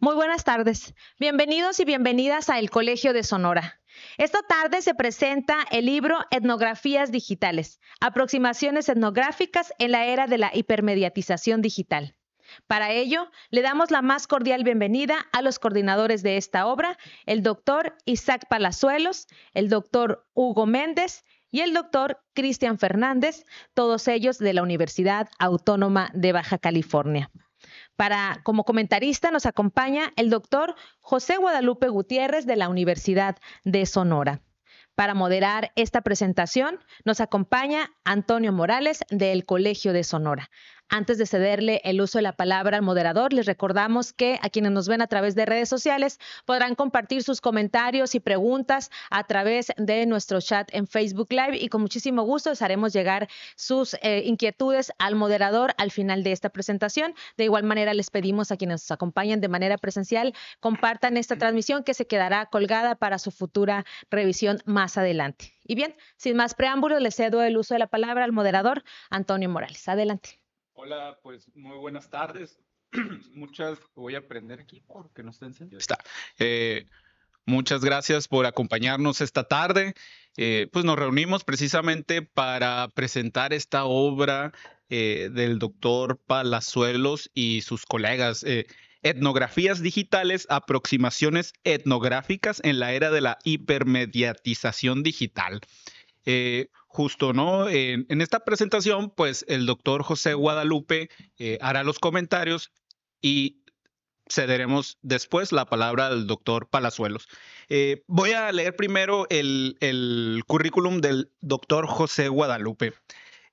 Muy buenas tardes. Bienvenidos y bienvenidas a El Colegio de Sonora. Esta tarde se presenta el libro Etnografías Digitales, aproximaciones etnográficas en la era de la hipermediatización digital. Para ello, le damos la más cordial bienvenida a los coordinadores de esta obra, el doctor Isaac Palazuelos, el doctor Hugo Méndez y el doctor Cristian Fernández, todos ellos de la Universidad Autónoma de Baja California como comentarista nos acompaña el doctor José Guadalupe Gutiérrez de la Universidad de Sonora. Para moderar esta presentación nos acompaña Antonio Morales del Colegio de Sonora. Antes de cederle el uso de la palabra al moderador, les recordamos que a quienes nos ven a través de redes sociales podrán compartir sus comentarios y preguntas a través de nuestro chat en Facebook Live y con muchísimo gusto les haremos llegar sus eh, inquietudes al moderador al final de esta presentación. De igual manera, les pedimos a quienes nos acompañan de manera presencial, compartan esta transmisión que se quedará colgada para su futura revisión más adelante. Y bien, sin más preámbulos, le cedo el uso de la palabra al moderador Antonio Morales. Adelante. Hola, pues muy buenas tardes. muchas, voy a aprender aquí porque no está encendido. Está. Eh, muchas gracias por acompañarnos esta tarde. Eh, pues nos reunimos precisamente para presentar esta obra eh, del doctor Palazuelos y sus colegas. Etnografías digitales, aproximaciones etnográficas en la era de la hipermediatización digital justo, ¿no? En, esta presentación, pues el doctor José Guadalupe eh, hará los comentarios y cederemos después la palabra al doctor Palazuelos. Eh, voy a leer primero el, el currículum del doctor José Guadalupe.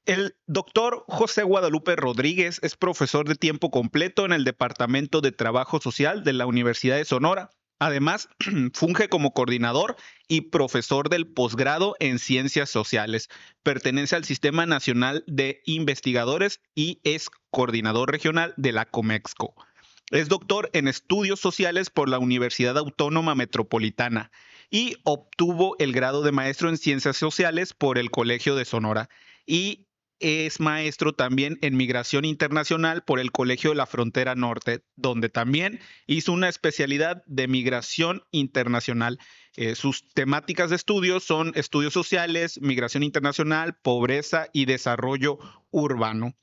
El doctor José Guadalupe Rodríguez es profesor de tiempo completo en el Departamento de Trabajo Social de la Universidad de Sonora. Además, funge como coordinador y profesor del posgrado en Ciencias Sociales. Pertenece al Sistema Nacional de Investigadores y es coordinador regional de la Comexco. Es doctor en estudios sociales por la Universidad Autónoma Metropolitana y obtuvo el grado de maestro en ciencias sociales por el Colegio de Sonora y es maestro también en migración internacional por el Colegio de la Frontera Norte, donde también hizo una especialidad de migración internacional. Eh, sus temáticas de estudio son estudios sociales, migración internacional, pobreza y desarrollo urbano.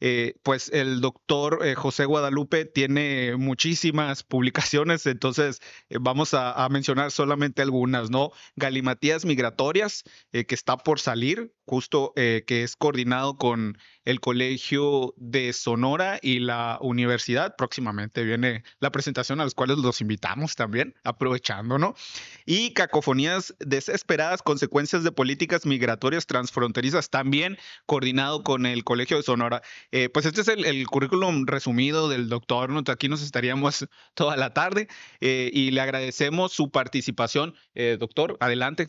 Eh, pues el doctor eh, José Guadalupe tiene muchísimas publicaciones, entonces eh, vamos a, a, mencionar solamente algunas, ¿no? Galimatías migratorias, que está por salir, justo que es coordinado con el Colegio de Sonora y la universidad. Próximamente viene la presentación a los cuales los invitamos también, aprovechando, ¿no? Y cacofonías desesperadas, consecuencias de políticas migratorias transfronterizas, también coordinado con el Colegio de Sonora. Eh, pues este es el, currículum resumido del doctor, aquí nos estaríamos toda la tarde eh, y le agradecemos su participación. Eh, doctor, adelante.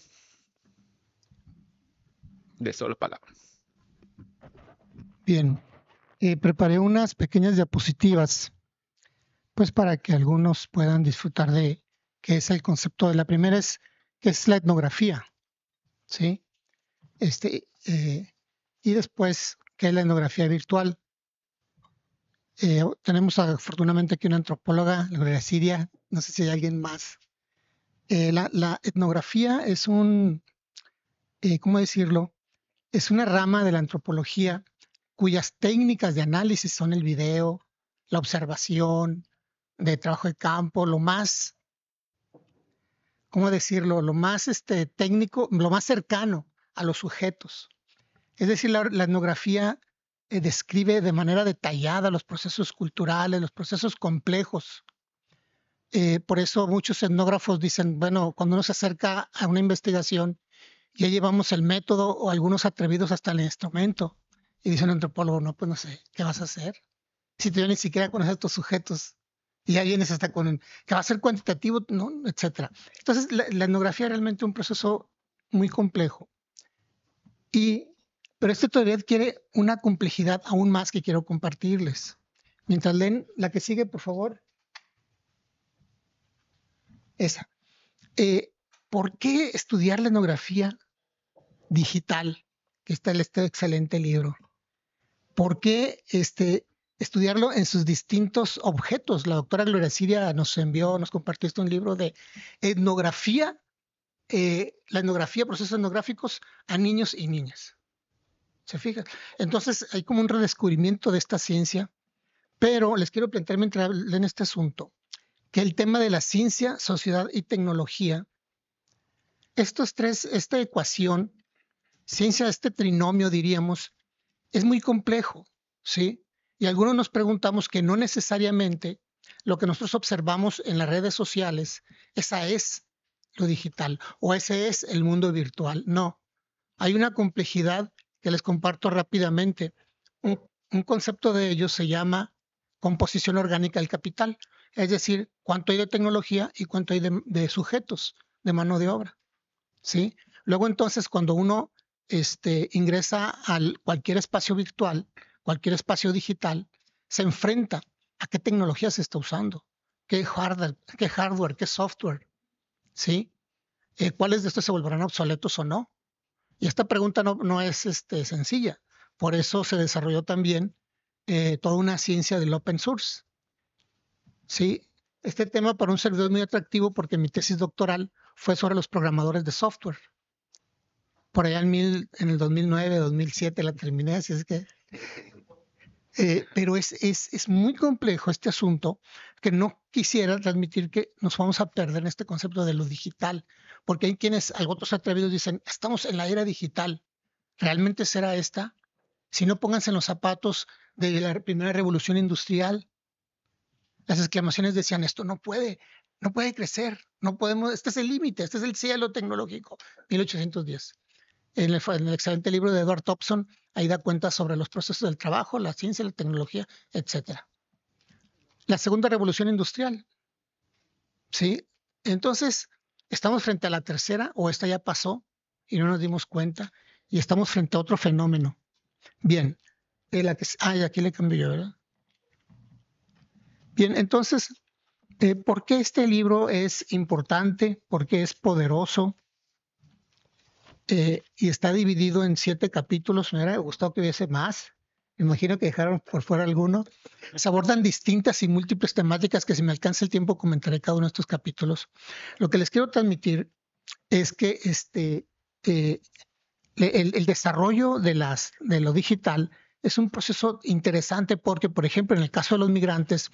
De solo palabras. Bien, preparé unas pequeñas diapositivas, pues para que algunos puedan disfrutar de qué es el concepto. De la primera es que es la etnografía, ¿sí? Este, y después que es la etnografía virtual. Eh, tenemos afortunadamente aquí una antropóloga, de Siria, no sé si hay alguien más. Eh, la, etnografía es un, eh, ¿cómo decirlo? Es una rama de la antropología cuyas técnicas de análisis son el video, la observación, de trabajo de campo, lo más, ¿cómo decirlo? Lo más este, técnico, lo más cercano a los sujetos. Es decir, la, etnografía eh, describe de manera detallada los procesos culturales, los procesos complejos. Eh, por eso muchos etnógrafos dicen, bueno, cuando uno se acerca a una investigación, ya llevamos el método o algunos atrevidos hasta el instrumento. Y dice un antropólogo, no, pues no sé, ¿qué vas a hacer? Si te ni siquiera conoces estos sujetos, y ya vienes hasta con ¿Qué que va a ser cuantitativo, ¿no? etcétera. Entonces, la, etnografía es realmente un proceso muy complejo. Y pero esto todavía quiere una complejidad aún más que quiero compartirles. Mientras leen la que sigue, por favor. Esa. Eh, ¿Por qué estudiar la etnografía digital? Que está en este excelente libro. ¿Por qué este, estudiarlo en sus distintos objetos? La doctora Gloria Siria nos envió, nos compartió este un libro de etnografía, eh, la etnografía, procesos etnográficos a niños y niñas fija? Entonces hay como un redescubrimiento de esta ciencia, pero les quiero plantearme mientras en este asunto que el tema de la ciencia, sociedad y tecnología, estos tres, esta ecuación, ciencia, este trinomio, diríamos, es muy complejo, ¿sí? Y algunos nos preguntamos que no necesariamente lo que nosotros observamos en las redes sociales, esa es lo digital o ese es el mundo virtual. No, hay una complejidad que les comparto rápidamente. Un, concepto de ellos se llama composición orgánica del capital, es decir, cuánto hay de tecnología y cuánto hay de, sujetos de mano de obra. ¿sí? Luego entonces, cuando uno este, ingresa a cualquier espacio virtual, cualquier espacio digital, se enfrenta a qué tecnología se está usando, qué hardware, qué, hardware, qué software, ¿sí? Eh, ¿Cuáles de estos se volverán obsoletos o no? Y esta pregunta no, es este, sencilla. Por eso se desarrolló también eh, toda una ciencia del open source. ¿Sí? Este tema para un servidor es muy atractivo porque mi tesis doctoral fue sobre los programadores de software. Por allá en, el 2009, 2007 la terminé, así es que... Eh, pero es, es muy complejo este asunto que no quisiera transmitir que nos vamos a perder en este concepto de lo digital porque hay quienes, algunos atrevidos, dicen, estamos en la era digital, ¿realmente será esta? Si no, pónganse en los zapatos de la primera revolución industrial. Las exclamaciones decían, esto no puede, no puede crecer, no podemos, este es el límite, este es el cielo tecnológico, 1810. En el, excelente libro de Edward Thompson, ahí da cuenta sobre los procesos del trabajo, la ciencia, la tecnología, etc. La segunda revolución industrial. ¿Sí? Entonces, estamos frente a la tercera o esta ya pasó y no nos dimos cuenta y estamos frente a otro fenómeno. Bien, eh, la que, aquí le cambié yo, ¿verdad? Bien, entonces, eh, ¿por qué este libro es importante? ¿Por qué es poderoso? Eh, y está dividido en siete capítulos. Me hubiera gustado que hubiese más, imagino que dejaron por fuera alguno. se abordan distintas y múltiples temáticas que si me alcanza el tiempo comentaré cada uno de estos capítulos. Lo que les quiero transmitir es que este, eh, el, desarrollo de, las, de lo digital es un proceso interesante porque, por ejemplo, en el caso de los migrantes,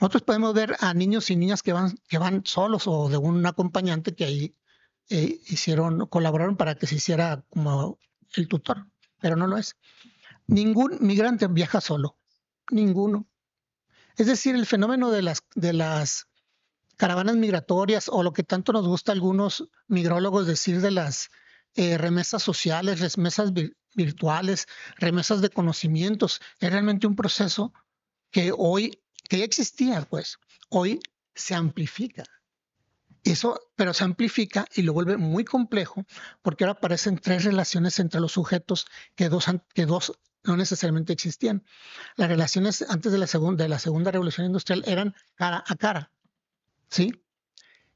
nosotros podemos ver a niños y niñas que van, que van solos o de un acompañante que ahí eh, hicieron, colaboraron para que se hiciera como el tutor, pero no lo es. Ningún migrante viaja solo, ninguno. Es decir, el fenómeno de las, de las caravanas migratorias o lo que tanto nos gusta a algunos migrólogos decir de las eh, remesas sociales, remesas virtuales, remesas de conocimientos, es realmente un proceso que hoy, que ya existía, pues, hoy se amplifica. Eso, pero se amplifica y lo vuelve muy complejo porque ahora aparecen tres relaciones entre los sujetos que dos, que dos no necesariamente existían. Las relaciones antes de la, segunda, de la segunda revolución industrial eran cara a cara, ¿sí?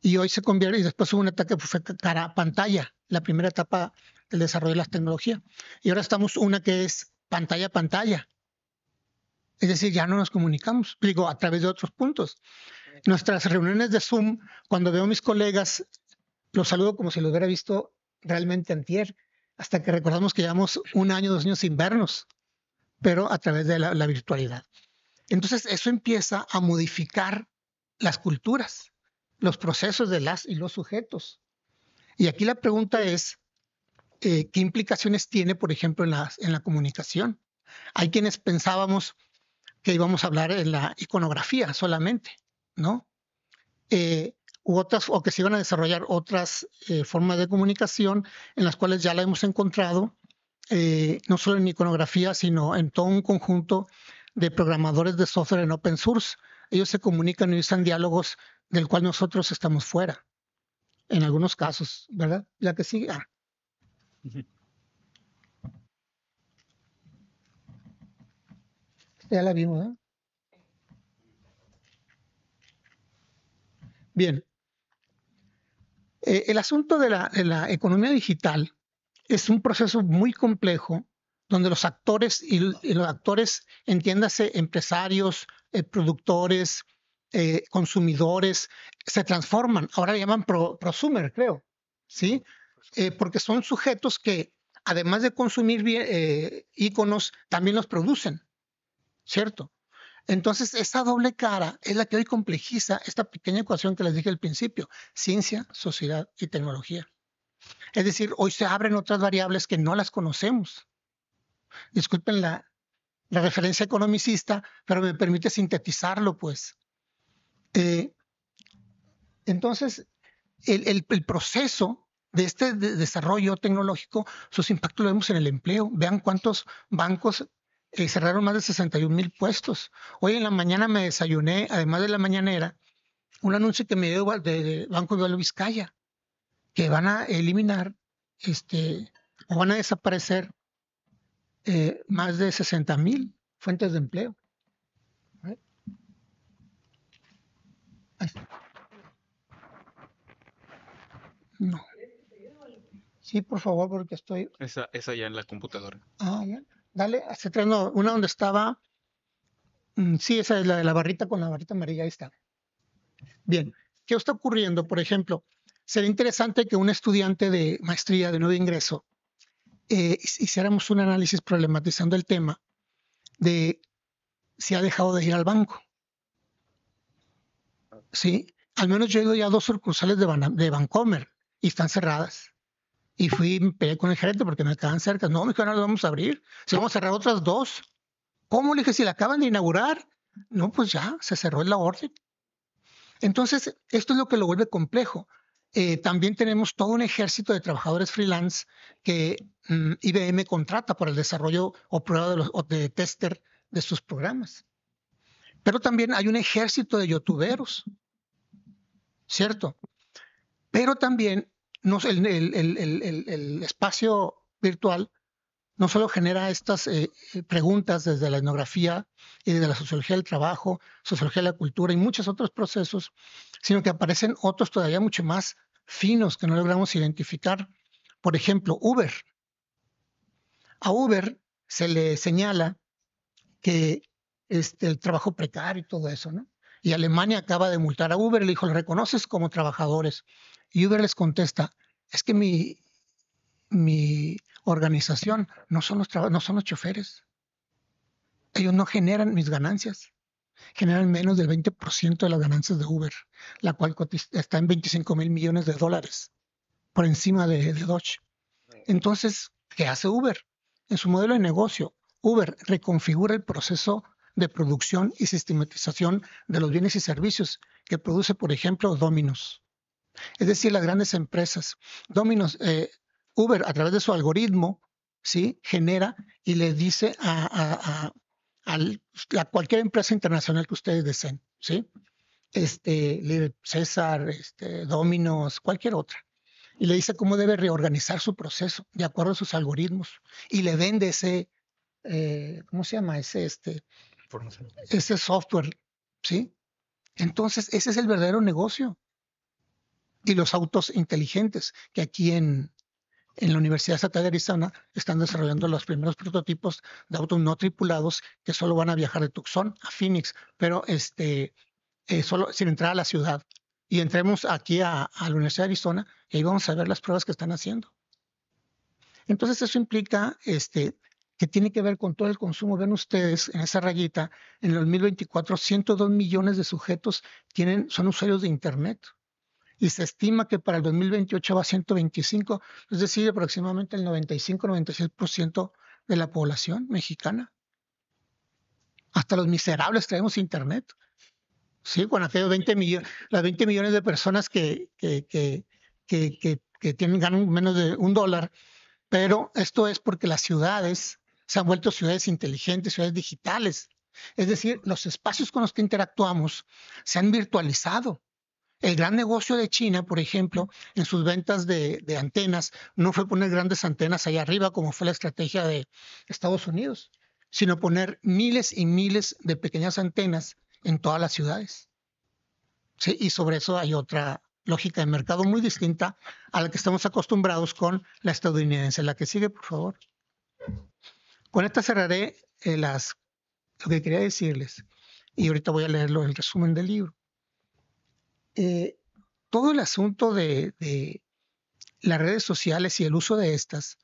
Y hoy se convierte, y después hubo un ataque pues, cara a pantalla, la primera etapa del desarrollo de las tecnologías. Y ahora estamos una que es pantalla a pantalla. Es decir, ya no nos comunicamos, digo, a través de otros puntos. Nuestras reuniones de Zoom, cuando veo a mis colegas, los saludo como si los hubiera visto realmente antier, hasta que recordamos que llevamos un año, dos años sin vernos pero a través de la, virtualidad. Entonces, eso empieza a modificar las culturas, los procesos de las y los sujetos. Y aquí la pregunta es, eh, ¿qué implicaciones tiene, por ejemplo, en la, en la comunicación? Hay quienes pensábamos que íbamos a hablar en la iconografía solamente, ¿no? Eh, u otras, o que se iban a desarrollar otras eh, formas de comunicación en las cuales ya la hemos encontrado eh, no solo en iconografía, sino en todo un conjunto de programadores de software en open source. Ellos se comunican y usan diálogos del cual nosotros estamos fuera, en algunos casos, ¿verdad? La que sigue. Ah. Ya la vimos, ¿eh? Bien. Eh, el asunto de la, de la economía digital es un proceso muy complejo donde los actores y, los actores, entiéndase, empresarios, eh, productores, eh, consumidores, se transforman. Ahora le llaman prosumer, creo, ¿sí? Eh, porque son sujetos que, además de consumir íconos, también los producen, ¿cierto? Entonces, esa doble cara es la que hoy complejiza esta pequeña ecuación que les dije al principio, ciencia, sociedad y tecnología. Es decir, hoy se abren otras variables que no las conocemos. Disculpen la, referencia economicista, pero me permite sintetizarlo, pues. Eh, entonces, el, proceso de este desarrollo tecnológico, sus impactos lo vemos en el empleo. Vean cuántos bancos eh, cerraron más de 61 mil puestos. Hoy en la mañana me desayuné, además de la mañanera, un anuncio que me dio de, de Banco de Vizcaya que van a eliminar este, o van a desaparecer eh, más de 60 mil fuentes de empleo. No. Sí, por favor, porque estoy. Esa, esa ya en la computadora. Ah, ya. Dale, hace tres, no, una donde estaba. Mm, sí, esa es la de la barrita con la barrita amarilla, ahí está. Bien, ¿qué está ocurriendo? Por ejemplo, sería interesante que un estudiante de maestría de nuevo ingreso eh, hiciéramos un análisis problematizando el tema de si ha dejado de ir al banco. ¿Sí? Al menos yo he ido ya a dos sucursales de, de Vancomer y están cerradas. Y fui, peleé con el gerente porque me acaban cerca. No, mi no lo vamos a abrir. Si vamos a cerrar otras dos. ¿Cómo? Le dije, si la acaban de inaugurar. No, pues ya, se cerró la orden. Entonces, esto es lo que lo vuelve complejo. Eh, también tenemos todo un ejército de trabajadores freelance que IBM mm, contrata para el desarrollo o prueba de, los, tester de sus programas. Pero también hay un ejército de youtuberos, ¿cierto? Pero también el espacio virtual no solo genera estas eh, eh, preguntas desde la etnografía y desde la sociología del trabajo, sociología de la cultura y muchos otros procesos, sino que aparecen otros todavía mucho más finos que no logramos identificar. Por ejemplo, Uber. A Uber se le señala que es este, el trabajo precario y todo eso, ¿no? Y Alemania acaba de multar a Uber y le dijo, ¿lo reconoces como trabajadores? Y Uber les contesta, es que mi, mi organización, no son los, no son los choferes. Ellos no generan mis ganancias. Generan menos del 20% de las ganancias de Uber, la cual está en 25 mil millones de dólares por encima de, Dodge. Entonces, ¿qué hace Uber? En su modelo de negocio, Uber reconfigura el proceso de producción y sistematización de los bienes y servicios que produce, por ejemplo, Dominos. Es decir, las grandes empresas. Dominos eh, Uber, a través de su algoritmo, ¿sí? genera y le dice a, cualquier empresa internacional que ustedes deseen, ¿sí? este, César, este, Dominos, cualquier otra. Y le dice cómo debe reorganizar su proceso de acuerdo a sus algoritmos. Y le vende ese, eh, ¿cómo se llama? Ese, este, ese software, ¿sí? Entonces, ese es el verdadero negocio. Y los autos inteligentes, que aquí en, en la Universidad Estatal de Arizona están desarrollando los primeros prototipos de autos no tripulados que solo van a viajar de Tucson a Phoenix, pero este, eh, solo sin entrar a la ciudad. Y entremos aquí a, la Universidad de Arizona y ahí vamos a ver las pruebas que están haciendo. Entonces eso implica este, que tiene que ver con todo el consumo. Ven ustedes en esa rayita, en el 2024 102 millones de sujetos tienen, son usuarios de Internet y se estima que para el 2028 va a 125, es decir, aproximadamente el 95-96% de la población mexicana. Hasta los miserables traemos internet. Sí, con aquellos 20 millones, las 20 millones de personas que, que, que, tienen, ganan menos de un dólar, pero esto es porque las ciudades se han vuelto ciudades inteligentes, ciudades digitales. Es decir, los espacios con los que interactuamos se han virtualizado. El gran negocio de China, por ejemplo, en sus ventas de, antenas, no fue poner grandes antenas allá arriba como fue la estrategia de Estados Unidos, sino poner miles y miles de pequeñas antenas en todas las ciudades. y sobre eso hay otra lógica de mercado muy distinta a la que estamos acostumbrados con la estadounidense. La que sigue, por favor. Con esta cerraré eh, las, lo que quería decirles. Y ahorita voy a leerlo el resumen del libro. Eh, todo el asunto de, las redes sociales y el uso de estas,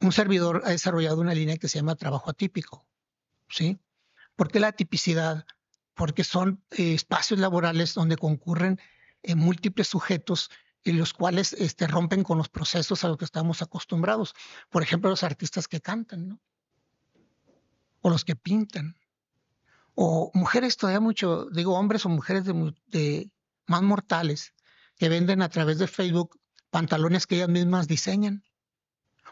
un servidor ha desarrollado una línea que se llama trabajo atípico. ¿sí? ¿Por qué la atipicidad? Porque son eh, espacios laborales donde concurren eh, múltiples sujetos y los cuales este, rompen con los procesos a los que estamos acostumbrados. Por ejemplo, los artistas que cantan, O los que pintan. O mujeres todavía mucho, digo hombres o mujeres de más mortales que venden a través de Facebook pantalones que ellas mismas diseñan.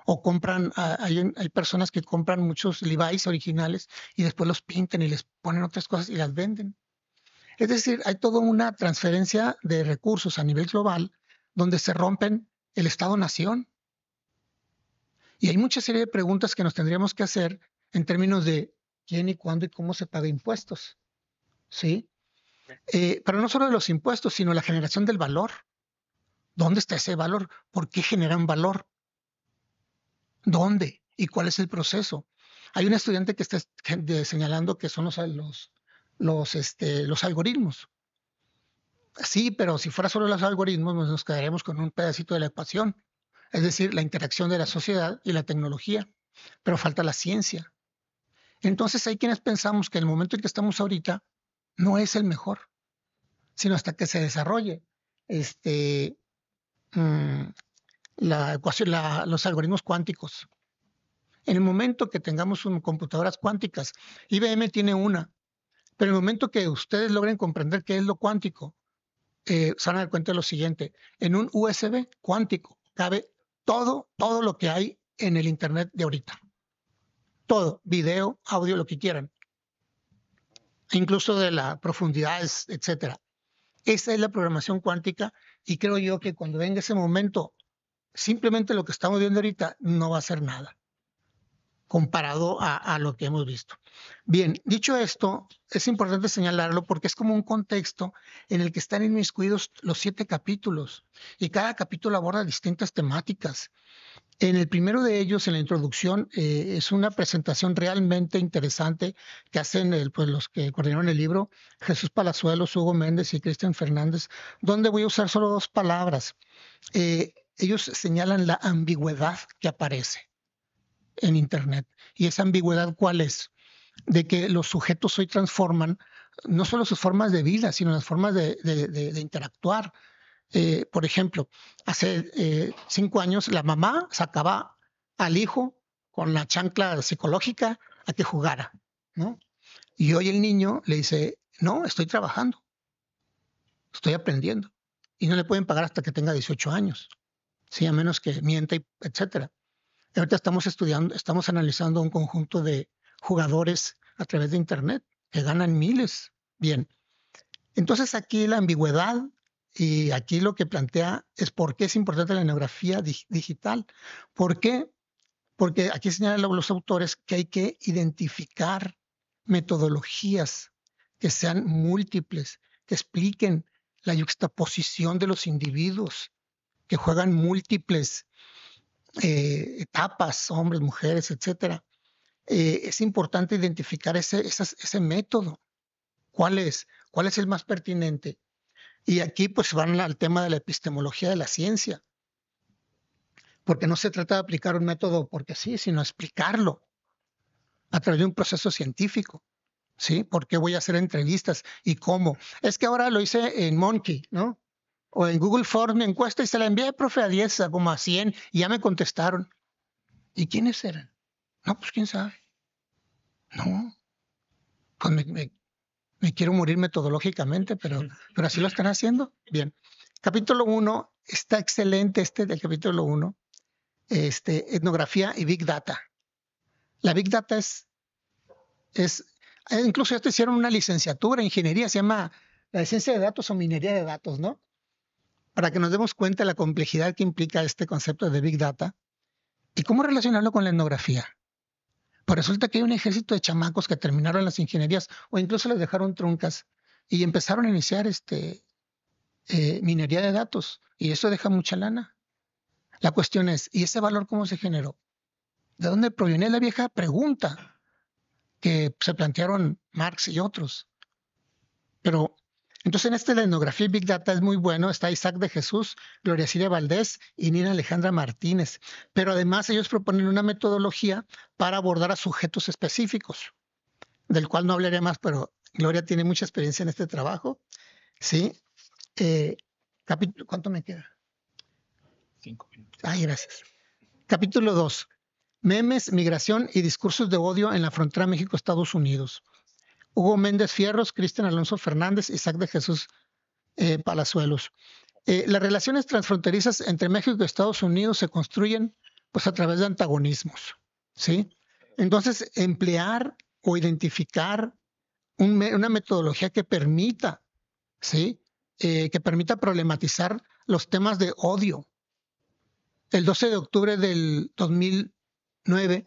O compran, ah, hay, hay personas que compran muchos Levi's originales y después los pintan y les ponen otras cosas y las venden. Es decir, hay toda una transferencia de recursos a nivel global donde se rompen el Estado-nación. Y hay mucha serie de preguntas que nos tendríamos que hacer en términos de quién y cuándo y cómo se paga impuestos. ¿Sí? Eh, pero no solo de los impuestos, sino la generación del valor. ¿Dónde está ese valor? ¿Por qué generan valor? ¿Dónde? ¿Y cuál es el proceso? Hay un estudiante que está señalando que son los, los, los, este, los algoritmos. Sí, pero si fuera solo los algoritmos, pues nos quedaremos con un pedacito de la ecuación, es decir, la interacción de la sociedad y la tecnología, pero falta la ciencia. Entonces hay quienes pensamos que en el momento en que estamos ahorita no es el mejor, sino hasta que se desarrolle este, mm, la ecuación, los algoritmos cuánticos. En el momento que tengamos computadoras cuánticas, IBM tiene una, pero en el momento que ustedes logren comprender qué es lo cuántico, eh, se van a dar cuenta de lo siguiente. En un USB cuántico cabe todo, todo lo que hay en el Internet de ahorita. Todo, video, audio, lo que quieran incluso de las profundidades, etcétera. Esa es la programación cuántica y creo yo que cuando venga ese momento, simplemente lo que estamos viendo ahorita no va a ser nada comparado a, a, lo que hemos visto. Bien, dicho esto, es importante señalarlo porque es como un contexto en el que están inmiscuidos los siete capítulos y cada capítulo aborda distintas temáticas. En el primero de ellos, en la introducción, eh, es una presentación realmente interesante que hacen pues, los que coordinaron el libro, Jesús Palazuelos, Hugo Méndez y Cristian Fernández, donde voy a usar solo dos palabras. Eh, ellos señalan la ambigüedad que aparece en Internet. ¿Y esa ambigüedad cuál es? De que los sujetos hoy transforman no solo sus formas de vida, sino las formas de interactuar eh, por ejemplo, hace eh, cinco años la mamá sacaba al hijo con la chancla psicológica a que jugara, ¿no? Y hoy el niño le dice, no, estoy trabajando, estoy aprendiendo. Y no le pueden pagar hasta que tenga 18 años, ¿sí? a menos que miente, etc. Y ahorita estamos estudiando, estamos analizando un conjunto de jugadores a través de Internet que ganan miles. Bien, entonces aquí la ambigüedad y aquí lo que plantea es por qué es importante la enografía digital. ¿Por qué? Porque aquí señalan los autores que hay que identificar metodologías que sean múltiples, que expliquen la juxtaposición de los individuos, que juegan múltiples eh, etapas, hombres, mujeres, etc. Eh, es importante identificar ese, ese método. ¿Cuál es? ¿Cuál es el más pertinente? Y aquí pues van al tema de la epistemología de la ciencia, porque no se trata de aplicar un método porque sí, sino explicarlo a través de un proceso científico. ¿Sí? ¿Por qué voy a hacer entrevistas y cómo? Es que ahora lo hice en Monkey, ¿no? O en Google Forms encuesta y se la envié, profe, a 10, a como a 100, y ya me contestaron. ¿Y quiénes eran? No, pues quién sabe. No. Pues, me me quiero morir metodológicamente, pero, pero así lo están haciendo. Bien. Capítulo 1, está excelente este del capítulo 1, este, etnografía y Big Data. La Big Data es, es eh, incluso ya hicieron una licenciatura en ingeniería, se llama la ciencia de datos o minería de datos, ¿no? Para que nos demos cuenta de la complejidad que implica este concepto de Big Data y cómo relacionarlo con la etnografía. Pues resulta que hay un ejército de chamacos que terminaron las ingenierías o incluso les dejaron truncas y empezaron a iniciar este, eh, minería de datos y eso deja mucha lana. La cuestión es, ¿y ese valor cómo se generó? ¿De dónde proviene la vieja pregunta que se plantearon Marx y otros? Pero entonces, en esta etnografía Big Data es muy bueno. Está Isaac de Jesús, Gloria Siria Valdés y Nina Alejandra Martínez. Pero además ellos proponen una metodología para abordar a sujetos específicos, del cual no hablaré más, pero Gloria tiene mucha experiencia en este trabajo. ¿Sí? Eh, ¿Cuánto me queda? Cinco minutos. Ay, gracias. Capítulo 2. Memes, migración y discursos de odio en la frontera México-Estados Unidos. Hugo Méndez Fierros, Cristian Alonso Fernández, Isaac de Jesús eh, Palazuelos. Eh, las relaciones transfronterizas entre México y Estados Unidos se construyen pues a través de antagonismos, ¿sí? Entonces, emplear o identificar una metodología que permita, ¿sí? Eh, que permita problematizar los temas de odio. El 12 de octubre del 2009,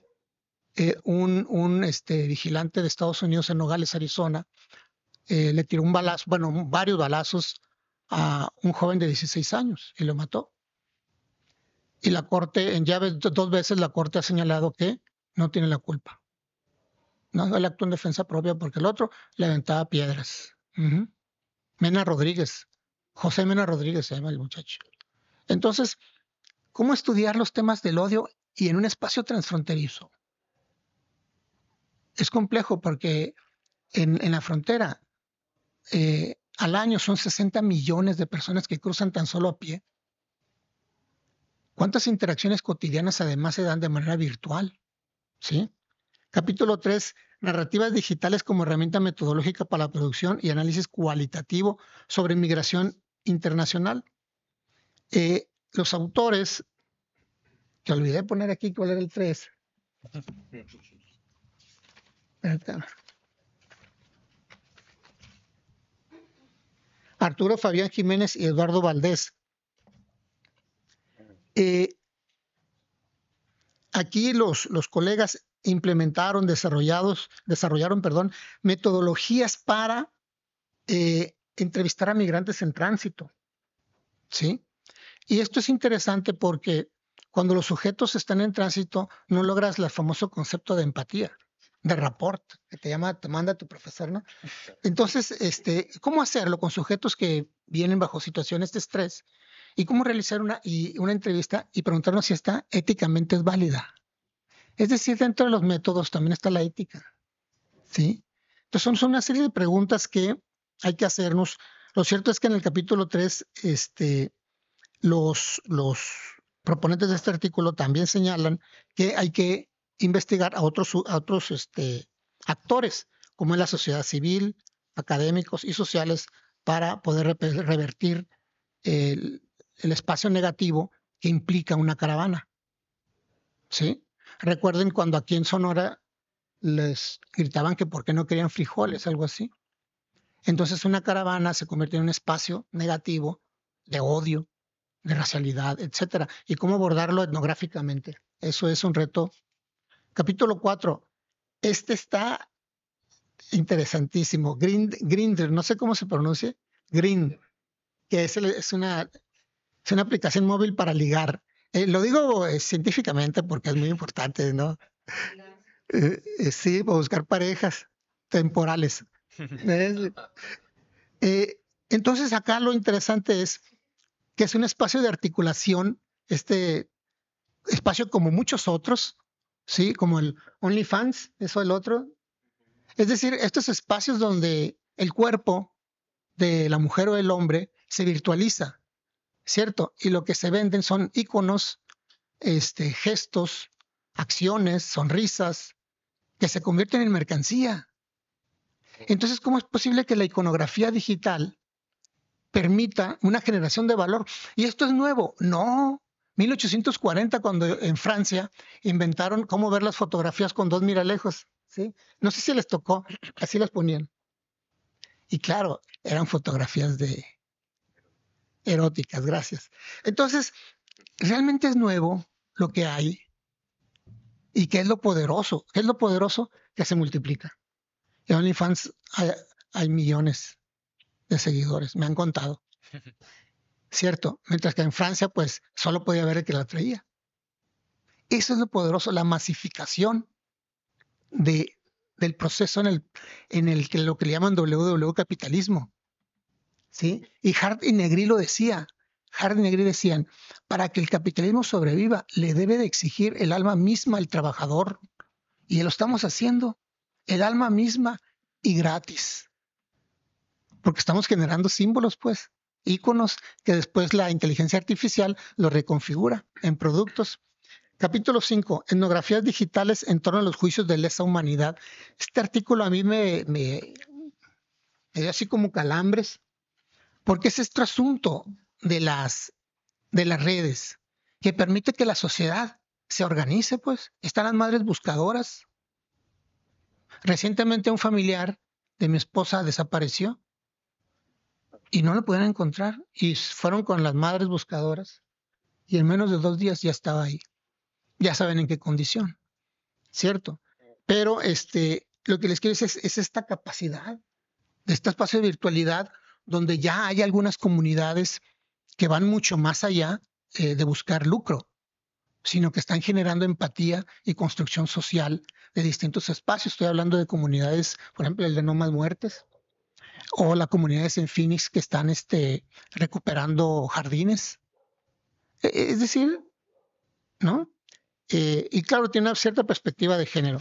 eh, un, este, vigilante de Estados Unidos en Nogales, Arizona, eh, le tiró un balazo, bueno, varios balazos a un joven de 16 años y lo mató. Y la Corte, en llave dos veces la Corte ha señalado que no tiene la culpa. No, él actuó en defensa propia porque el otro le aventaba piedras. Mena Rodríguez, José Mena Rodríguez se llama el muchacho. Entonces, ¿cómo estudiar los temas del odio y en un espacio transfronterizo? es complejo porque en, la frontera eh, al año son 60 millones de personas que cruzan tan solo a pie. ¿Cuántas interacciones cotidianas además se dan de manera virtual? ¿Sí? Capítulo 3, narrativas digitales como herramienta metodológica para la producción y análisis cualitativo sobre migración internacional. Eh, los autores, que olvidé poner aquí cuál era el 3. Arturo Fabián Jiménez y Eduardo Valdés. Eh, aquí los, los colegas implementaron, desarrollados, desarrollaron perdón, metodologías para eh, entrevistar a migrantes en tránsito. ¿Sí? Y esto es interesante porque cuando los sujetos están en tránsito no logras el famoso concepto de empatía de report, que te llama, te manda tu profesor, ¿no? Entonces, este, ¿cómo hacerlo con sujetos que vienen bajo situaciones de estrés? ¿Y cómo realizar una, y una entrevista y preguntarnos si está éticamente es válida? Es decir, dentro de los métodos también está la ética, ¿sí? Entonces, son, una serie de preguntas que hay que hacernos. Lo cierto es que en el capítulo 3, este, los, los proponentes de este artículo también señalan que hay que investigar a otros, otros este, actores, como en la sociedad civil, académicos y sociales, para poder revertir el, espacio negativo que implica una caravana. ¿Sí? Recuerden cuando aquí en Sonora les gritaban que por qué no querían frijoles, algo así. Entonces una caravana se convierte en un espacio negativo de odio, de racialidad, etc. ¿Y cómo abordarlo etnográficamente? Eso es un reto Capítulo 4. Este está interesantísimo. Grindr, no sé cómo se pronuncia. Grind, que es, una, una aplicación móvil para ligar. Eh, lo digo eh, científicamente porque es muy importante, ¿no? Eh, sí, para buscar parejas temporales. entonces acá lo interesante es que es un espacio de articulación, este espacio como muchos otros, ¿sí? Como el OnlyFans, eso el otro. Es decir, estos espacios donde el cuerpo de la mujer o el hombre se virtualiza, ¿cierto? Y lo que se venden son iconos, este, gestos, acciones, sonrisas, que se convierten en mercancía. Entonces, ¿cómo es posible que la iconografía digital permita una generación de valor? Y esto es nuevo. No, 1840, cuando en Francia inventaron cómo ver las fotografías con dos miralejos. ¿sí? No sé si les tocó, así las ponían. Y claro, eran fotografías de eróticas, gracias. Entonces, realmente es nuevo lo que hay y qué es lo poderoso, qué es lo poderoso que se multiplica. En OnlyFans hay, hay millones de seguidores, me han contado. ¿cierto? Mientras que en Francia, pues solo podía ver el que la traía. Eso es lo poderoso, la masificación del proceso en el, que lo que le llaman WW e capitalismo. ¿sí? Y Hart y Negri lo decía, Hart y Negri decían, para que el capitalismo sobreviva, le debe de exigir el alma misma al trabajador. Y lo estamos haciendo, el alma misma y gratis. Porque estamos generando símbolos, pues iconos que después la inteligencia artificial los reconfigura en productos. Capítulo 5. Etnografías digitales en torno a los juicios de lesa humanidad. Este artículo a mí me, me, dio así como calambres, porque es este asunto de las, de las redes que permite que la sociedad se organice, pues. Están las madres buscadoras. Recientemente un familiar de mi esposa desapareció y no lo pudieron encontrar y fueron con las madres buscadoras y en menos de dos días ya estaba ahí. Ya saben en qué condición, ¿cierto? Pero este, lo que les quiero decir es, esta capacidad de este espacio de virtualidad donde ya hay algunas comunidades que van mucho más allá eh, de buscar lucro, sino que están generando empatía y construcción social de distintos espacios. Estoy hablando de comunidades, por ejemplo, el de No Más Muertes, o las comunidades en Phoenix que están este, recuperando jardines. E, e, es decir, ¿no? Eh, y claro, tiene una cierta perspectiva de género.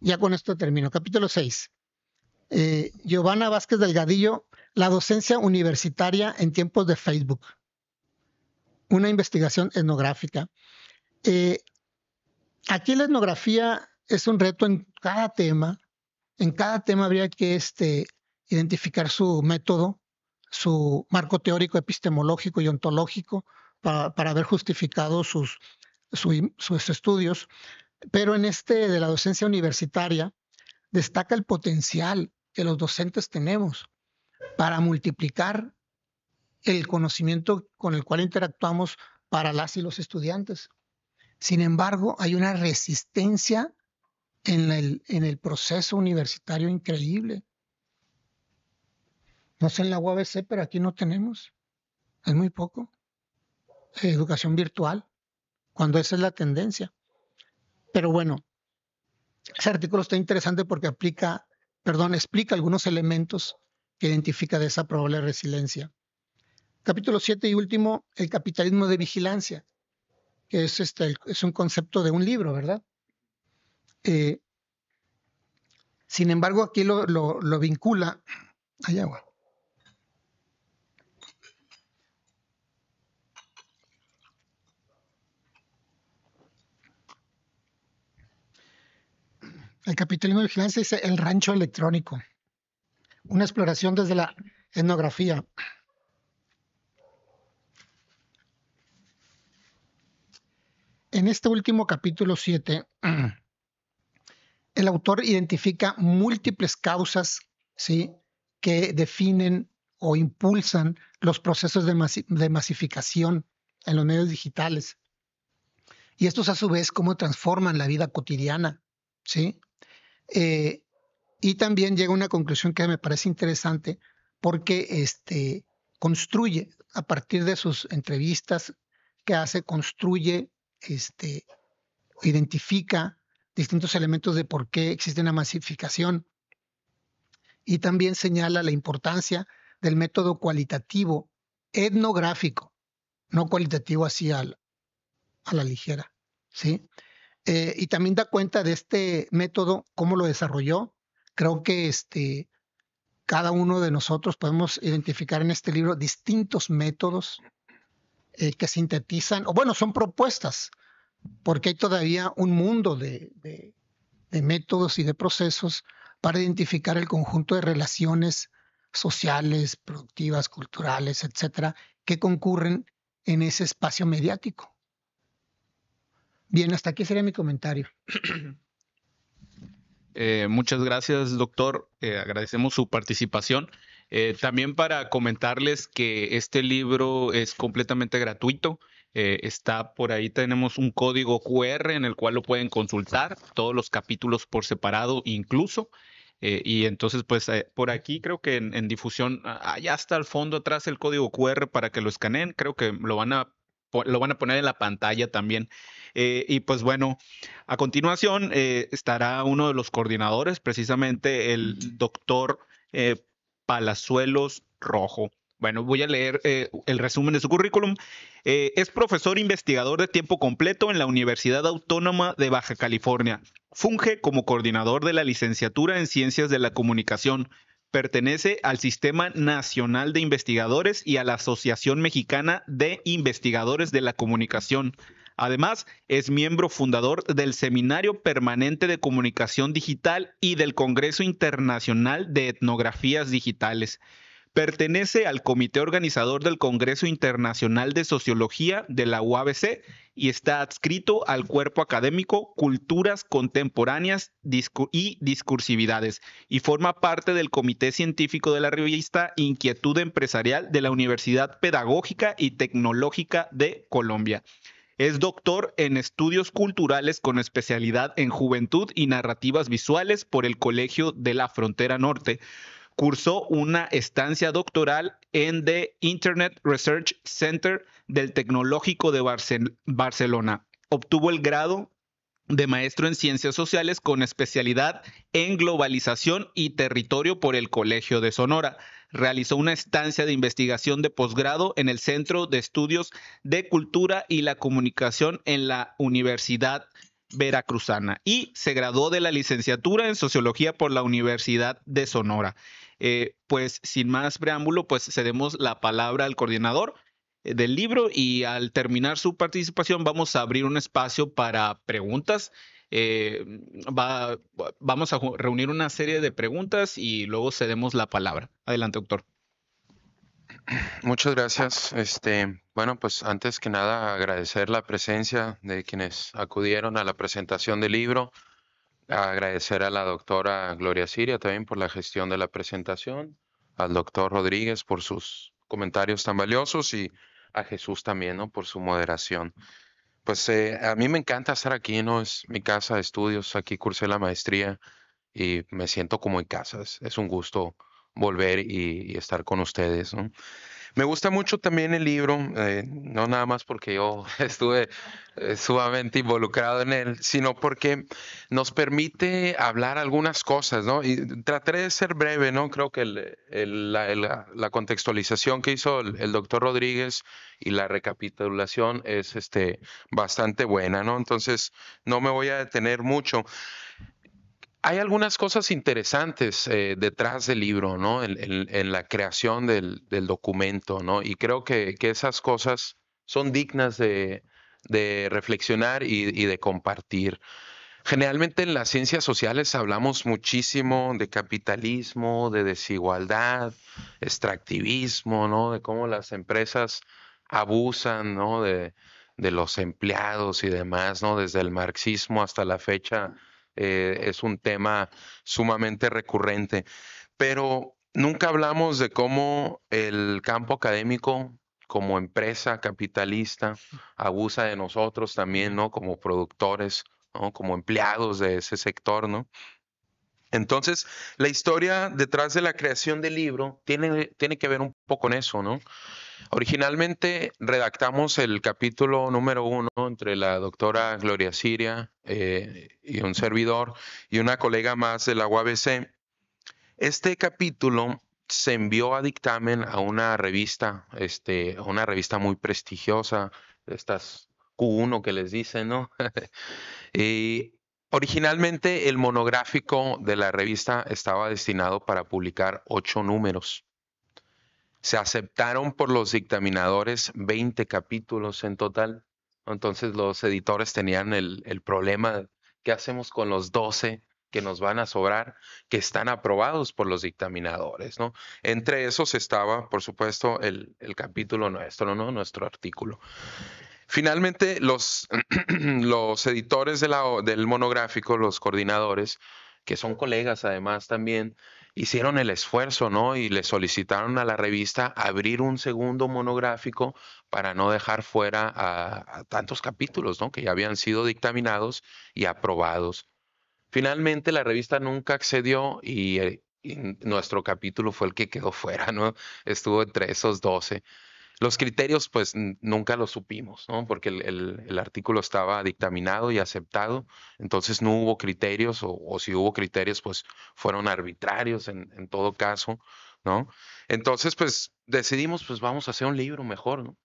Ya con esto termino. Capítulo 6. Eh, Giovanna Vázquez Delgadillo, la docencia universitaria en tiempos de Facebook. Una investigación etnográfica. Eh, aquí la etnografía es un reto en cada tema. En cada tema habría que este, identificar su método, su marco teórico, epistemológico y ontológico para, haber justificado sus, sus estudios. Pero en este de la docencia universitaria destaca el potencial que los docentes tenemos para multiplicar el conocimiento con el cual interactuamos para las y los estudiantes. Sin embargo, hay una resistencia en el, en el proceso universitario increíble. No sé en la UABC, pero aquí no tenemos. Es muy poco. educación virtual, cuando esa es la tendencia. Pero bueno, ese artículo está interesante porque aplica, perdón, explica algunos elementos que identifica de esa probable resiliencia. Capítulo 7 y último, el capitalismo de vigilancia, que es, este, es un concepto de un libro, ¿verdad? Eh, sin embargo, aquí lo, lo vincula. Hay agua. El capitalismo de vigilancia dice el rancho electrónico. Una exploración desde la etnografía. En este último capítulo 7, el autor identifica múltiples causas ¿sí? que definen o impulsan los procesos de, de masificación en los medios digitales. Y estos a su vez cómo transforman la vida cotidiana, ¿sí? Eh, y también llega a una conclusión que me parece interesante porque este, construye, a partir de sus entrevistas que hace, construye, este, identifica distintos elementos de por qué existe una masificación y también señala la importancia del método cualitativo etnográfico, no cualitativo así a la ligera. ¿sí? Eh, y también da cuenta de este método, cómo lo desarrolló. Creo que este, cada uno de nosotros podemos identificar en este libro distintos métodos eh, que sintetizan, o bueno, son propuestas, porque hay todavía un mundo de, de métodos y de procesos para identificar el conjunto de relaciones sociales, productivas, culturales, etcétera, que concurren en ese espacio mediático. Bien, hasta aquí sería mi comentario. Eh, muchas gracias, doctor. Eh, agradecemos su participación. Eh, también para comentarles que este libro es completamente gratuito. está por ahí, tenemos un código QR en el cual lo pueden consultar, todos los capítulos por separado incluso. y entonces, pues por aquí creo que en, difusión, allá ah, hasta al fondo atrás el código QR para que lo escaneen. Creo que lo van a lo van a poner en la pantalla también. Eh, y pues bueno, a continuación eh, estará uno de los coordinadores, precisamente el doctor eh, Palazuelos Rojo. Bueno, voy a leer el resumen de su currículum. es profesor investigador de tiempo completo en la Universidad Autónoma de Baja California. Funge como coordinador de la licenciatura en Ciencias de la Comunicación, pertenece al Sistema Nacional de Investigadores y a la Asociación Mexicana de Investigadores de la Comunicación. Además, es miembro fundador del Seminario Permanente de Comunicación Digital y del Congreso Internacional de Etnografías Digitales. Pertenece al comité organizador del Congreso Internacional de Sociología de la UABC y está adscrito al cuerpo académico Culturas Contemporáneas y Discursividades y forma parte del comité científico de la revista Inquietud Empresarial de la Universidad Pedagógica y Tecnológica de Colombia. Es doctor en estudios culturales con especialidad en juventud y narrativas visuales por el Colegio de la Frontera Norte cursó una estancia doctoral en The Internet Research Center del Tecnológico de Barcelona. Obtuvo el grado de maestro en ciencias sociales con especialidad en globalización y territorio por el Colegio de Sonora. Realizó una estancia de investigación de posgrado en el Centro de Estudios de Cultura y la Comunicación en la Universidad Veracruzana y se graduó de la licenciatura en sociología por la Universidad de Sonora. Eh, pues sin más preámbulo, pues cedemos la palabra al coordinador eh, del libro y al terminar su participación vamos a abrir un espacio para preguntas. Eh, vamos a reunir una serie de preguntas y luego cedemos la palabra. Adelante, doctor. Muchas gracias. Este, bueno, pues antes que nada agradecer la presencia de quienes acudieron a la presentación del libro, Agradecer a la doctora Gloria Siria también por la gestión de la presentación, al doctor Rodríguez por sus comentarios tan valiosos y a Jesús también, ¿no? Por su moderación. Pues eh, a mí me encanta estar aquí, ¿no? Es mi casa de estudios, aquí cursé la maestría y me siento como en casa. Es, un gusto volver y, y estar con ustedes, ¿no? Me gusta mucho también el libro, eh, no nada más porque yo estuve eh, sumamente involucrado en él, sino porque nos permite hablar algunas cosas, ¿no? Y trataré de ser breve, ¿no? Creo que la, contextualización que hizo el, doctor Rodríguez y la recapitulación es este, bastante buena, ¿no? Entonces, no me voy a detener mucho hay algunas cosas interesantes eh, detrás del libro, ¿no? En, la creación del, documento, ¿no? Y creo que, esas cosas son dignas de, reflexionar y, de compartir. Generalmente en las ciencias sociales hablamos muchísimo de capitalismo, de desigualdad, extractivismo, ¿no? De cómo las empresas abusan, ¿no? De, de los empleados y demás, ¿no? Desde el marxismo hasta la fecha eh, es un tema sumamente recurrente. Pero nunca hablamos de cómo el campo académico como empresa capitalista abusa de nosotros también, ¿no? Como productores, ¿no? Como empleados de ese sector, ¿no? Entonces, la historia detrás de la creación del libro tiene, tiene que ver un poco con eso, ¿no? Originalmente redactamos el capítulo número uno entre la doctora Gloria Siria eh, y un servidor y una colega más de la UABC. Este capítulo se envió a dictamen a una revista, este, una revista muy prestigiosa, estas Q1 que les dicen, ¿no? y originalmente el monográfico de la revista estaba destinado para publicar ocho números. Se aceptaron por los dictaminadores 20 capítulos en total. Entonces los editores tenían el, problema, ¿qué hacemos con los 12 que nos van a sobrar, que están aprobados por los dictaminadores? ¿no? Entre esos estaba, por supuesto, el, capítulo nuestro, ¿no? nuestro artículo. Finalmente, los, los editores del monográfico, los coordinadores, que son colegas además también, hicieron el esfuerzo, ¿no? Y le solicitaron a la revista abrir un segundo monográfico para no dejar fuera a, tantos capítulos, ¿no? Que ya habían sido dictaminados y aprobados. Finalmente, la revista nunca accedió y, eh, nuestro capítulo fue el que quedó fuera, ¿no? Estuvo entre esos doce. Los criterios, pues nunca los supimos, ¿no? Porque el, artículo estaba dictaminado y aceptado, entonces no hubo criterios, o, si hubo criterios, pues fueron arbitrarios en, todo caso, ¿no? Entonces, pues decidimos, pues vamos a hacer un libro mejor, ¿no?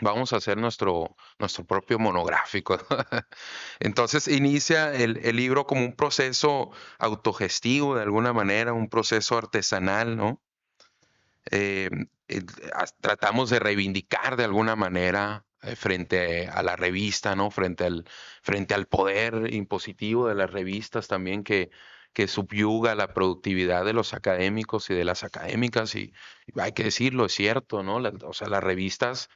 Vamos a hacer nuestro, nuestro propio monográfico. entonces inicia el, el libro como un proceso autogestivo, de alguna manera, un proceso artesanal, ¿no? Eh, eh, tratamos de reivindicar de alguna manera eh, frente a la revista, ¿no? Frente al, frente al poder impositivo de las revistas también que, que subyuga la productividad de los académicos y de las académicas, y, hay que decirlo, es cierto, ¿no? o sea, las revistas,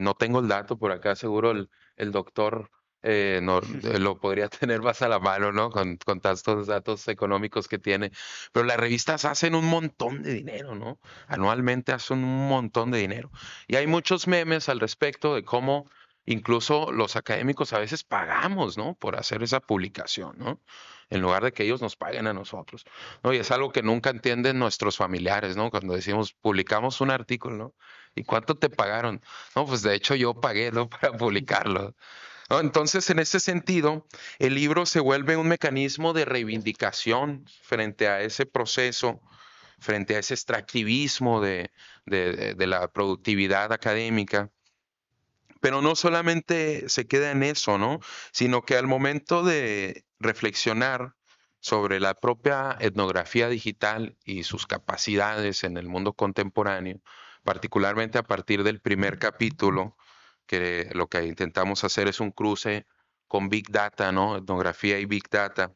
no tengo el dato por acá, seguro el, el doctor eh, eh, lo podría tener más a la mano, ¿no? Con, con, tantos datos económicos que tiene. Pero las revistas hacen un montón de dinero, ¿no? Anualmente hacen un montón de dinero. Y hay muchos memes al respecto de cómo incluso los académicos a veces pagamos, ¿no? Por hacer esa publicación, ¿no? En lugar de que ellos nos paguen a nosotros, ¿no? Y es algo que nunca entienden nuestros familiares, ¿no? Cuando decimos, publicamos un artículo, ¿no? ¿Y cuánto te pagaron? No, pues de hecho yo pagué, ¿no? Para publicarlo. Entonces, en ese sentido, el libro se vuelve un mecanismo de reivindicación frente a ese proceso, frente a ese extractivismo de, la productividad académica. Pero no solamente se queda en eso, Sino que al momento de reflexionar sobre la propia etnografía digital y sus capacidades en el mundo contemporáneo, particularmente a partir del primer capítulo, que lo que intentamos hacer es un cruce con Big Data, ¿no? Etnografía y Big Data.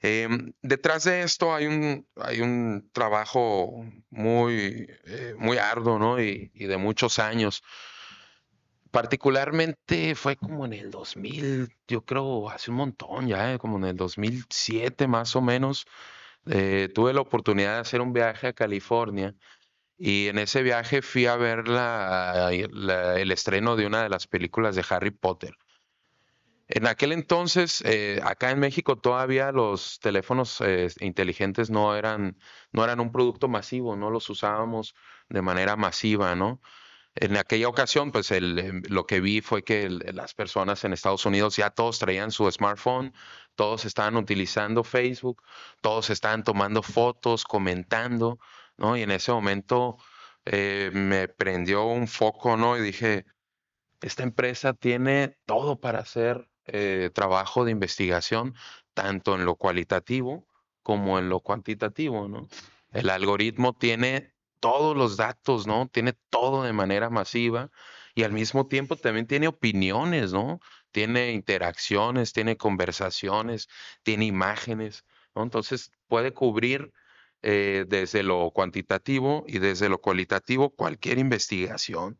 Em, detrás de esto hay un, hay un trabajo muy, eh, muy arduo, ¿no? Y, y, de muchos años. Particularmente fue como en el 2000, yo creo hace un montón ya, eh, como en el 2007 más o menos, eh, tuve la oportunidad de hacer un viaje a California y en ese viaje fui a ver el estreno de una de las películas de Harry Potter. En aquel entonces, eh, acá en México todavía los teléfonos eh, inteligentes no eran, no eran un producto masivo, no los usábamos de manera masiva, ¿no? En aquella ocasión, pues em, lo que vi fue que las personas en Estados Unidos ya todos traían su smartphone, todos estaban utilizando Facebook, todos estaban tomando fotos, comentando, ¿no? Y en ese momento eh, me prendió un foco, ¿no? Y dije, esta empresa tiene todo para hacer eh, trabajo de investigación, tanto en lo cualitativo como en lo cuantitativo, El algoritmo tiene todos los datos, ¿no? Tiene todo de manera masiva y al mismo tiempo también tiene opiniones, ¿no? Tiene interacciones, tiene conversaciones, tiene imágenes, Entonces puede cubrir eh, desde lo cuantitativo y desde lo cualitativo cualquier investigación.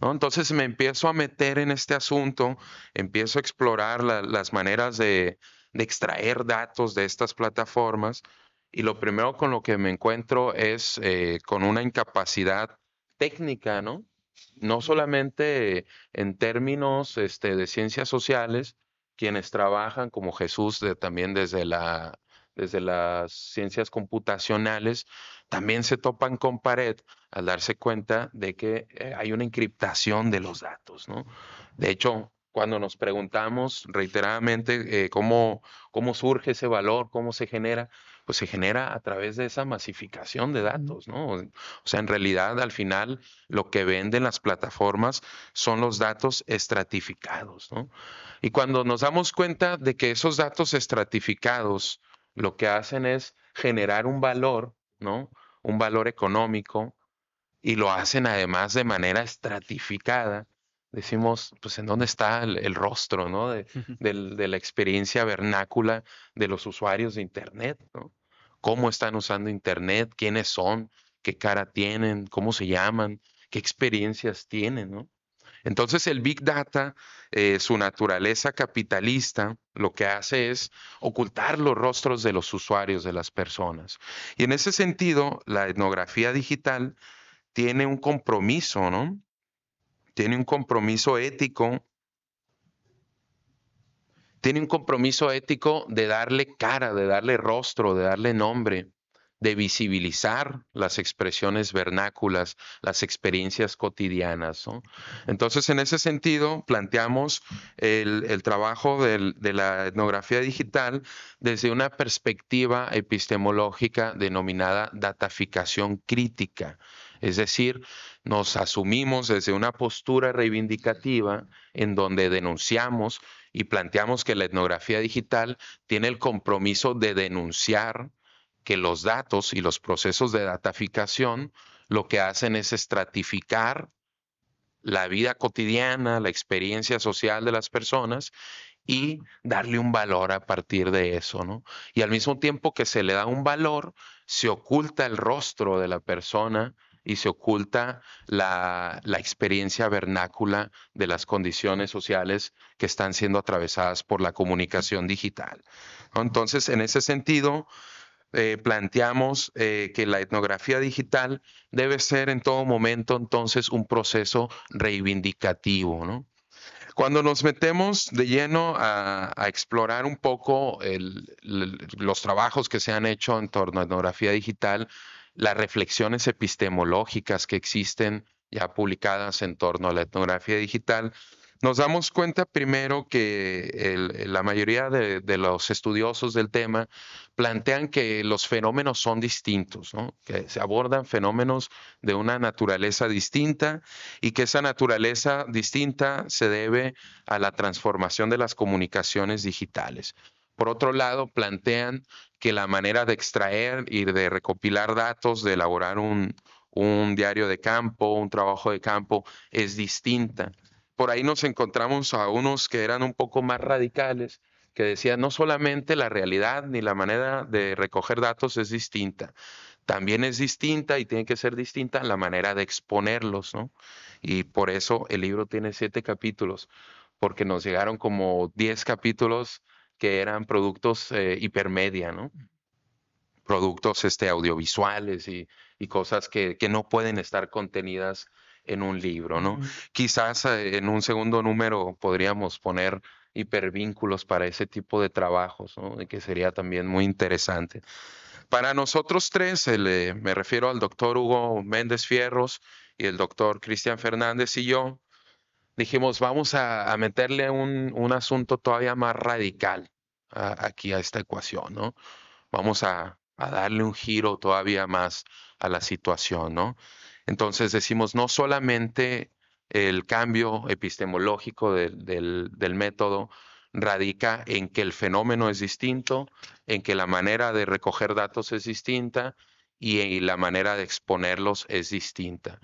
¿no? Entonces me empiezo a meter en este asunto, empiezo a explorar las maneras de, extraer datos de estas plataformas y lo primero con lo que me encuentro es eh, con una incapacidad técnica, ¿no? No solamente en términos este, de ciencias sociales, quienes trabajan como Jesús de, también desde la desde las ciencias computacionales, también se topan con pared al darse cuenta de que eh, hay una encriptación de los datos, ¿no? De hecho, cuando nos preguntamos reiteradamente eh, cómo, cómo surge ese valor, cómo se genera, pues se genera a través de esa masificación de datos, ¿no? O sea, en realidad al final lo que venden las plataformas son los datos estratificados, ¿no? Y cuando nos damos cuenta de que esos datos estratificados lo que hacen es generar un valor, ¿no? Un valor económico y lo hacen además de manera estratificada. Decimos, pues, ¿en dónde está el, rostro, ¿no? De, de, la experiencia vernácula de los usuarios de Internet, ¿no? ¿Cómo están usando Internet? ¿Quiénes son? ¿Qué cara tienen? ¿Cómo se llaman? ¿Qué experiencias tienen, ¿no? Entonces el Big Data, eh, su naturaleza capitalista, lo que hace es ocultar los rostros de los usuarios, de las personas. Y en ese sentido, la etnografía digital tiene un compromiso, ¿no? Tiene un compromiso ético. Tiene un compromiso ético de darle cara, de darle rostro, de darle nombre de visibilizar las expresiones vernáculas, las experiencias cotidianas. Entonces, en ese sentido, planteamos el, trabajo de la etnografía digital desde una perspectiva epistemológica denominada dataficación crítica. Es decir, nos asumimos desde una postura reivindicativa en donde denunciamos y planteamos que la etnografía digital tiene el compromiso de denunciar que los datos y los procesos de dataficación lo que hacen es estratificar la vida cotidiana, la experiencia social de las personas y darle un valor a partir de eso, ¿no? Y al mismo tiempo que se le da un valor, se oculta el rostro de la persona y se oculta la, la experiencia vernácula de las condiciones sociales que están siendo atravesadas por la comunicación digital. Entonces, en ese sentido, eh, planteamos eh, que la etnografía digital debe ser en todo momento entonces un proceso reivindicativo, ¿no? Cuando nos metemos de lleno a, explorar un poco los trabajos que se han hecho en torno a etnografía digital, las reflexiones epistemológicas que existen ya publicadas en torno a la etnografía digital, nos damos cuenta primero que la mayoría de, los estudiosos del tema plantean que los fenómenos son distintos, que se abordan fenómenos de una naturaleza distinta y que esa naturaleza distinta se debe a la transformación de las comunicaciones digitales. Por otro lado, plantean que la manera de extraer y de recopilar datos, de elaborar un diario de campo, un trabajo de campo, es distinta por ahí nos encontramos a unos que eran un poco más radicales, que decían no solamente la realidad ni la manera de recoger datos es distinta, también es distinta y tiene que ser distinta la manera de exponerlos, ¿no? Y por eso el libro tiene siete capítulos, porque nos llegaron como diez capítulos que eran productos eh, hipermedia, ¿no? Productos este, audiovisuales y, cosas que, que no pueden estar contenidas en un libro, ¿no? Quizás eh, en un segundo número podríamos poner hipervínculos para ese tipo de trabajos, ¿no? que sería también muy interesante. Para nosotros tres, eh, me refiero al doctor Hugo Méndez Fierros y el doctor Cristian Fernández y yo, dijimos, vamos a, meterle un, un, asunto todavía más radical aquí a esta ecuación, ¿no? Vamos a, a darle un giro todavía más a la situación, ¿no? Entonces decimos, no solamente el cambio epistemológico del, método radica en que el fenómeno es distinto, en que la manera de recoger datos es distinta y, y la manera de exponerlos es distinta.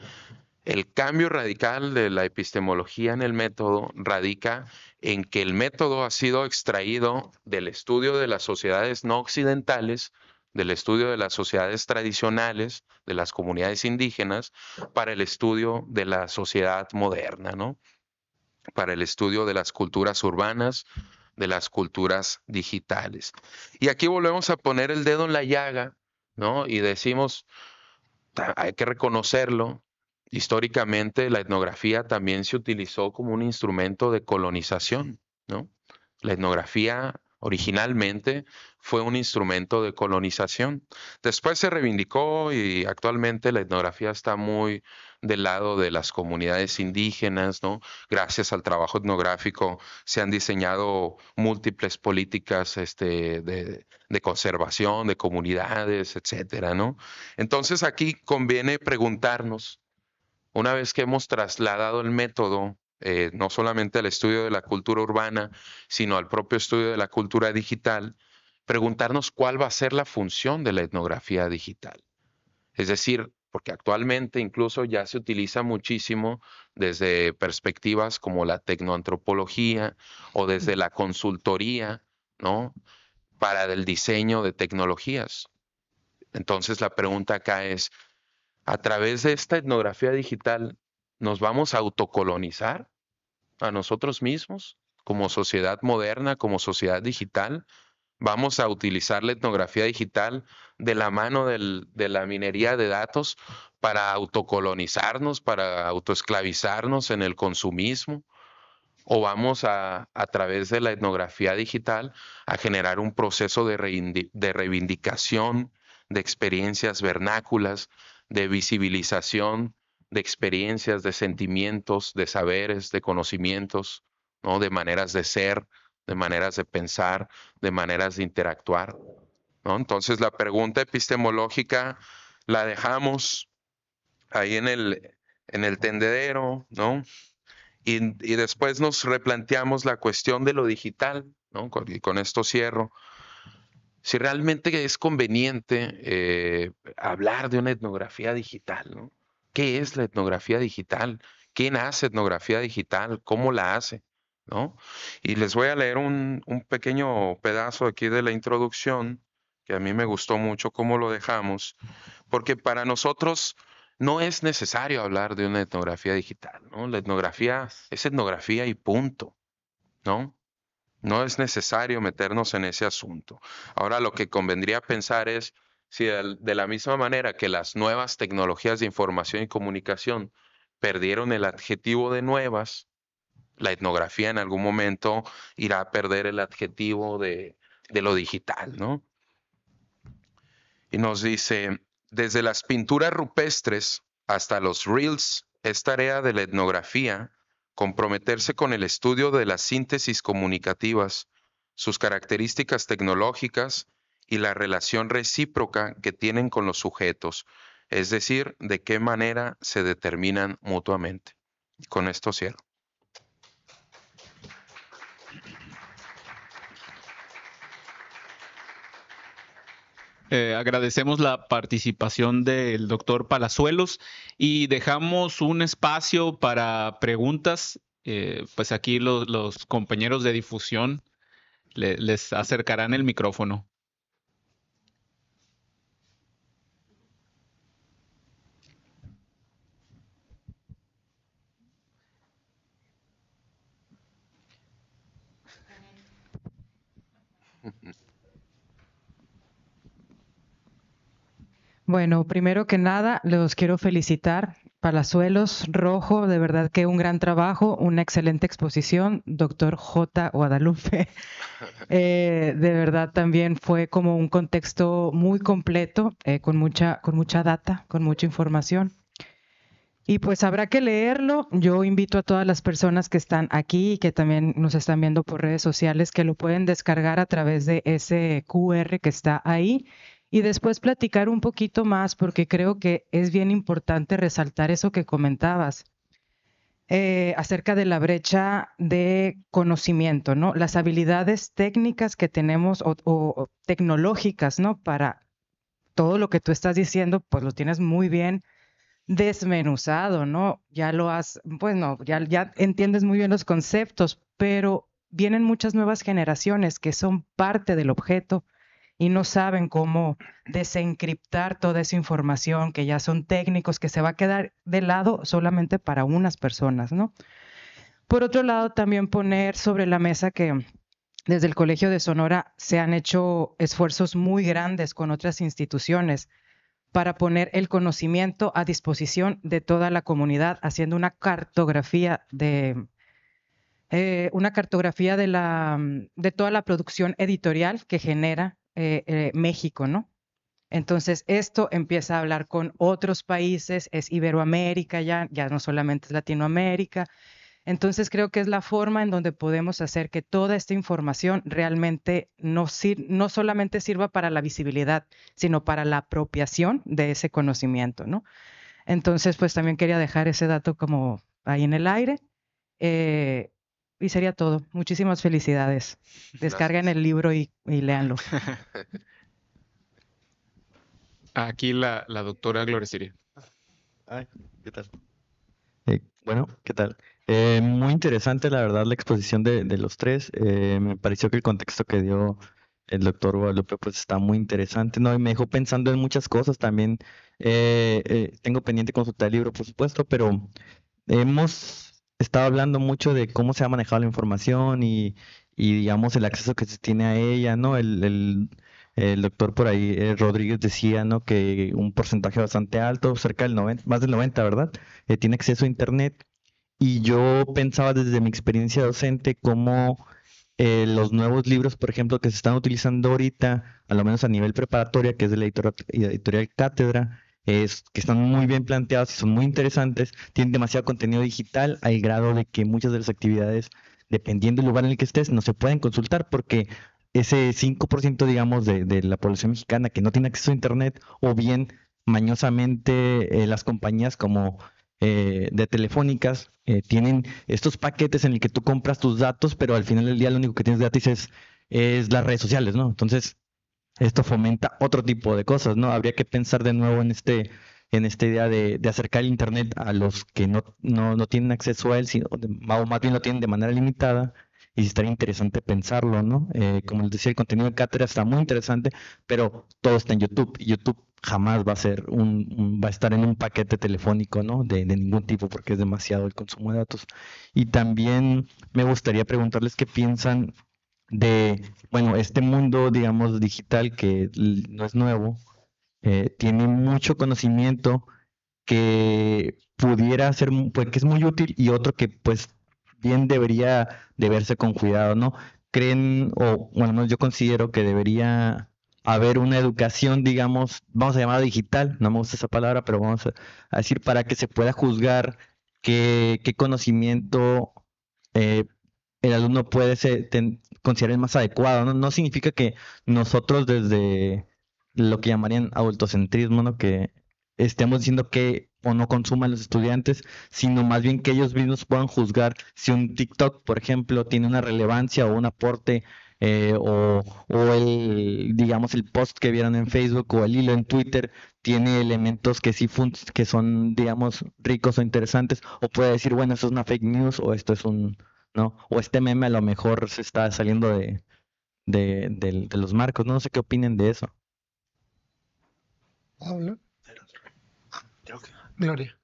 El cambio radical de la epistemología en el método radica en que el método ha sido extraído del estudio de las sociedades no occidentales del estudio de las sociedades tradicionales, de las comunidades indígenas, para el estudio de la sociedad moderna, ¿no? para el estudio de las culturas urbanas, de las culturas digitales. Y aquí volvemos a poner el dedo en la llaga, ¿no? Y decimos, hay que reconocerlo, históricamente la etnografía también se utilizó como un instrumento de colonización, ¿no? La etnografía Originalmente fue un instrumento de colonización. Después se reivindicó y actualmente la etnografía está muy del lado de las comunidades indígenas, ¿no? Gracias al trabajo etnográfico se han diseñado múltiples políticas este, de, conservación, de comunidades, etcétera, ¿no? Entonces aquí conviene preguntarnos, una vez que hemos trasladado el método eh, no solamente al estudio de la cultura urbana, sino al propio estudio de la cultura digital, preguntarnos cuál va a ser la función de la etnografía digital. Es decir, porque actualmente incluso ya se utiliza muchísimo desde perspectivas como la tecnoantropología o desde la consultoría, ¿no? Para el diseño de tecnologías. Entonces la pregunta acá es, a través de esta etnografía digital, ¿Nos vamos a autocolonizar a nosotros mismos como sociedad moderna, como sociedad digital? ¿Vamos a utilizar la etnografía digital de la mano de la minería de datos para autocolonizarnos, para autoesclavizarnos en el consumismo? o vamos a, a través de la etnografía digital a generar un proceso de, reivindicación de experiencias vernáculas, de visibilización de experiencias, de sentimientos, de saberes, de conocimientos, ¿no? de maneras de ser, de maneras de pensar, de maneras de interactuar. ¿no? Entonces la pregunta epistemológica la dejamos ahí en el, en el tendedero, ¿no? Y, después nos replanteamos la cuestión de lo digital, ¿no? y con esto cierro. Si realmente es conveniente eh, hablar de una etnografía digital, ¿no? ¿Qué es la etnografía digital? ¿Quién hace etnografía digital? ¿Cómo la hace? ¿No? Y les voy a leer un, pequeño pedazo aquí de la introducción, que a mí me gustó mucho cómo lo dejamos, porque para nosotros no es necesario hablar de una etnografía digital, ¿no? La etnografía es etnografía y punto, ¿no? No es necesario meternos en ese asunto. Ahora lo que convendría pensar es si de la misma manera que las nuevas tecnologías de información y comunicación perdieron el adjetivo de nuevas, la etnografía en algún momento irá a perder el adjetivo de, lo digital, ¿no? Y nos dice, desde las pinturas rupestres hasta los reels, es tarea de la etnografía comprometerse con el estudio de las síntesis comunicativas, sus características tecnológicas y la relación recíproca que tienen con los sujetos, es decir, de qué manera se determinan mutuamente. Con esto cierro. Eh, agradecemos la participación del doctor Palazuelos y dejamos un espacio para preguntas. Eh, pues aquí los, compañeros de difusión les acercarán el micrófono. Bueno, primero que nada, los quiero felicitar. Palazuelos Rojo, de verdad que un gran trabajo, una excelente exposición. Doctor J. Guadalupe, eh, de verdad también fue como un contexto muy completo, eh, con, mucha, con mucha data, con mucha información. Y pues habrá que leerlo. Yo invito a todas las personas que están aquí y que también nos están viendo por redes sociales que lo pueden descargar a través de ese QR que está ahí y después platicar un poquito más porque creo que es bien importante resaltar eso que comentabas. Eh, acerca de la brecha de conocimiento, ¿no? Las habilidades técnicas que tenemos o, o tecnológicas, ¿no? Para todo lo que tú estás diciendo, pues lo tienes muy bien desmenuzado, ¿no? Ya lo has, bueno, ya, ya entiendes muy bien los conceptos, pero vienen muchas nuevas generaciones que son parte del objeto y no saben cómo desencriptar toda esa información, que ya son técnicos, que se va a quedar de lado solamente para unas personas, ¿no? Por otro lado, también poner sobre la mesa que desde el Colegio de Sonora se han hecho esfuerzos muy grandes con otras instituciones para poner el conocimiento a disposición de toda la comunidad, haciendo una cartografía de, eh, una cartografía de, toda la producción editorial que genera eh, eh, México, ¿no? Entonces, esto empieza a hablar con otros países, es Iberoamérica ya, ya no solamente es Latinoamérica, entonces creo que es la forma en donde podemos hacer que toda esta información realmente no, no solamente sirva para la visibilidad, sino para la apropiación de ese conocimiento, ¿no? Entonces, pues también quería dejar ese dato como ahí en el aire. Eh, y sería todo. Muchísimas felicidades. Descarguen el libro y, y léanlo. Aquí la, doctora Gloria Siria. ¿qué tal? Bueno, ¿qué tal? Eh, muy interesante, la verdad, la exposición de, los tres. Eh, me pareció que el contexto que dio el doctor Guadalupe pues está muy interesante, ¿no? Y me dejó pensando en muchas cosas también. Eh, tengo pendiente consultar el libro, por supuesto, pero hemos estado hablando mucho de cómo se ha manejado la información y, digamos, el acceso que se tiene a ella, ¿no? el, el doctor por ahí, eh, Rodríguez, decía ¿no? que un porcentaje bastante alto, cerca del 90, más del 90, ¿verdad? Eh, tiene acceso a Internet. Y yo pensaba desde mi experiencia docente cómo eh, los nuevos libros, por ejemplo, que se están utilizando ahorita, a lo menos a nivel preparatoria, que es de la editorial, Cátedra, es, que están muy bien planteados y son muy interesantes, tienen demasiado contenido digital al grado de que muchas de las actividades, dependiendo del lugar en el que estés, no se pueden consultar porque ese 5%, digamos, de, la población mexicana que no tiene acceso a Internet, o bien mañosamente eh, las compañías como eh, de telefónicas eh, tienen estos paquetes en el que tú compras tus datos, pero al final del día lo único que tienes gratis es, es las redes sociales, ¿no? Entonces, esto fomenta otro tipo de cosas, ¿no? Habría que pensar de nuevo en este en esta idea de, acercar el Internet a los que no, no, no tienen acceso a él, sino, o más bien lo tienen de manera limitada, y estaría interesante pensarlo, ¿no? Eh, como les decía, el contenido de cátedra está muy interesante, pero todo está en YouTube. YouTube jamás va a ser un, va a estar en un paquete telefónico, ¿no? De, ningún tipo, porque es demasiado el consumo de datos. Y también me gustaría preguntarles qué piensan de, bueno, este mundo, digamos, digital que no es nuevo, eh, tiene mucho conocimiento que pudiera ser, pues, que es muy útil y otro que pues debería de verse con cuidado, ¿no? Creen, o bueno, yo considero que debería haber una educación, digamos, vamos a llamar digital, no me gusta esa palabra, pero vamos a, decir para que se pueda juzgar qué, conocimiento eh, el alumno puede ser, considerar más adecuado. ¿no? no significa que nosotros desde lo que llamarían autocentrismo ¿no? que estemos diciendo que o no consuman los estudiantes, sino más bien que ellos mismos puedan juzgar si un TikTok, por ejemplo, tiene una relevancia o un aporte eh, o, el, digamos, el post que vieron en Facebook o el hilo en Twitter tiene elementos que sí que son, digamos, ricos o interesantes, o puede decir, bueno, eso es una fake news o esto es un, ¿no? O este meme a lo mejor se está saliendo de, de, los marcos, no, sé qué opinen de eso. Pablo. Gloria.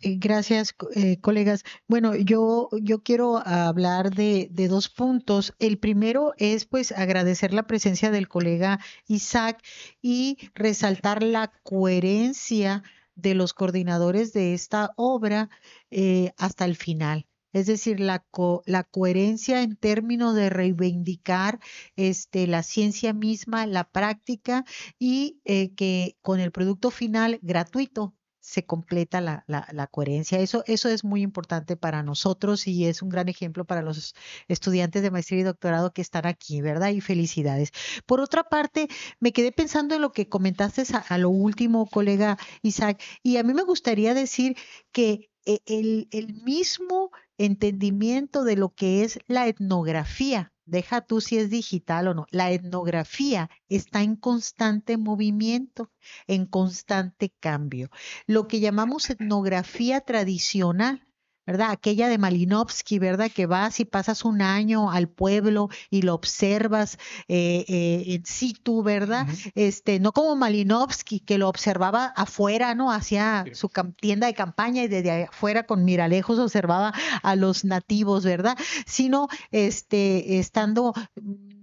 Eh, gracias, eh, colegas. Bueno, yo, yo quiero hablar de, dos puntos. El primero es, pues, agradecer la presencia del colega Isaac y resaltar la coherencia de los coordinadores de esta obra eh, hasta el final. Es decir, la, la coherencia en términos de reivindicar este, la ciencia misma, la práctica y eh, que con el producto final gratuito se completa la, coherencia. Eso, eso es muy importante para nosotros y es un gran ejemplo para los estudiantes de maestría y doctorado que están aquí, ¿verdad? Y felicidades. Por otra parte, me quedé pensando en lo que comentaste a, lo último, colega Isaac, y a mí me gustaría decir que eh, el, el mismo entendimiento de lo que es la etnografía. Deja tú si es digital o no. La etnografía está en constante movimiento, en constante cambio. Lo que llamamos etnografía tradicional ¿verdad? Aquella de Malinowski, ¿verdad? Que vas y pasas un año al pueblo y lo observas eh, eh, en situ, ¿verdad? este, no como Malinowski, que lo observaba afuera, ¿no? Hacia su tienda de campaña y desde afuera con miralejos observaba a los nativos, ¿verdad? Sino este, estando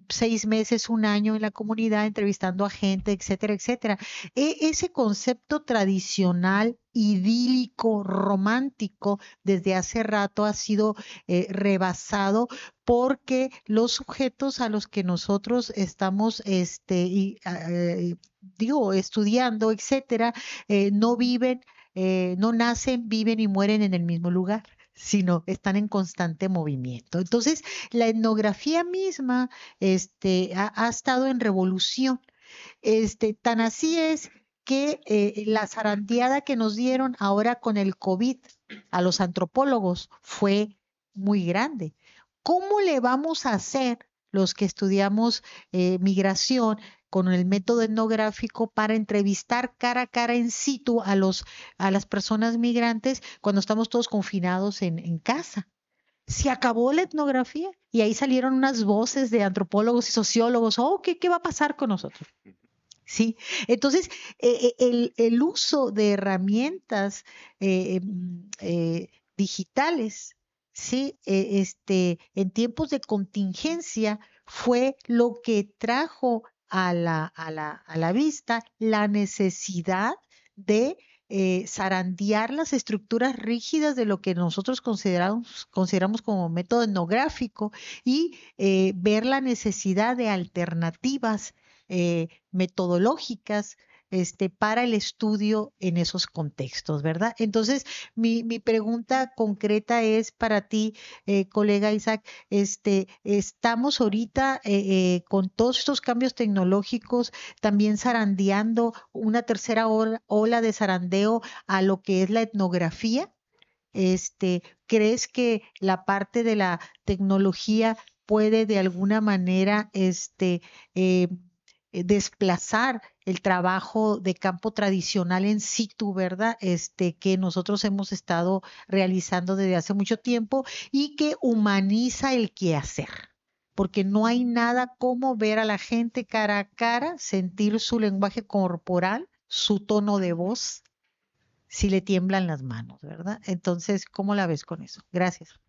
seis meses, un año en la comunidad entrevistando a gente, etcétera, etcétera. E, ese concepto tradicional idílico, romántico, desde hace rato ha sido eh, rebasado porque los sujetos a los que nosotros estamos, este, ah, eh, digo, estudiando, etcétera, eh, no viven, no nacen, viven y mueren en el mismo lugar sino están en constante movimiento. Entonces, la etnografía misma este, ha, estado en revolución. Este, tan así es que eh, la zarandeada que nos dieron ahora con el COVID a los antropólogos fue muy grande. ¿Cómo le vamos a hacer los que estudiamos eh, migración con el método etnográfico para entrevistar cara a cara en situ a, los, a las personas migrantes cuando estamos todos confinados en, casa. Se acabó la etnografía y ahí salieron unas voces de antropólogos y sociólogos, oh, ¿qué, qué va a pasar con nosotros? ¿sí? Entonces, eh, eh, el, uso de herramientas em, digitales ¿sí? E, este, en tiempos de contingencia fue lo que trajo a la, vista la necesidad de eh, zarandear las estructuras rígidas de lo que nosotros consideramos, como método etnográfico y eh, ver la necesidad de alternativas eh, metodológicas este, para el estudio en esos contextos, ¿verdad? Entonces, mi, pregunta concreta es para ti, eh, colega Isaac, este, estamos ahorita eh, eh, con todos estos cambios tecnológicos, también zarandeando una tercera ola de zarandeo a lo que es la etnografía. Este, ¿Crees que la parte de la tecnología puede de alguna manera este, eh, desplazar el trabajo de campo tradicional en situ, ¿verdad? Este que nosotros hemos estado realizando desde hace mucho tiempo y que humaniza el quehacer. Porque no hay nada como ver a la gente cara a cara, sentir su lenguaje corporal, su tono de voz, si le tiemblan las manos, ¿verdad? Entonces, ¿cómo la ves con eso? Gracias.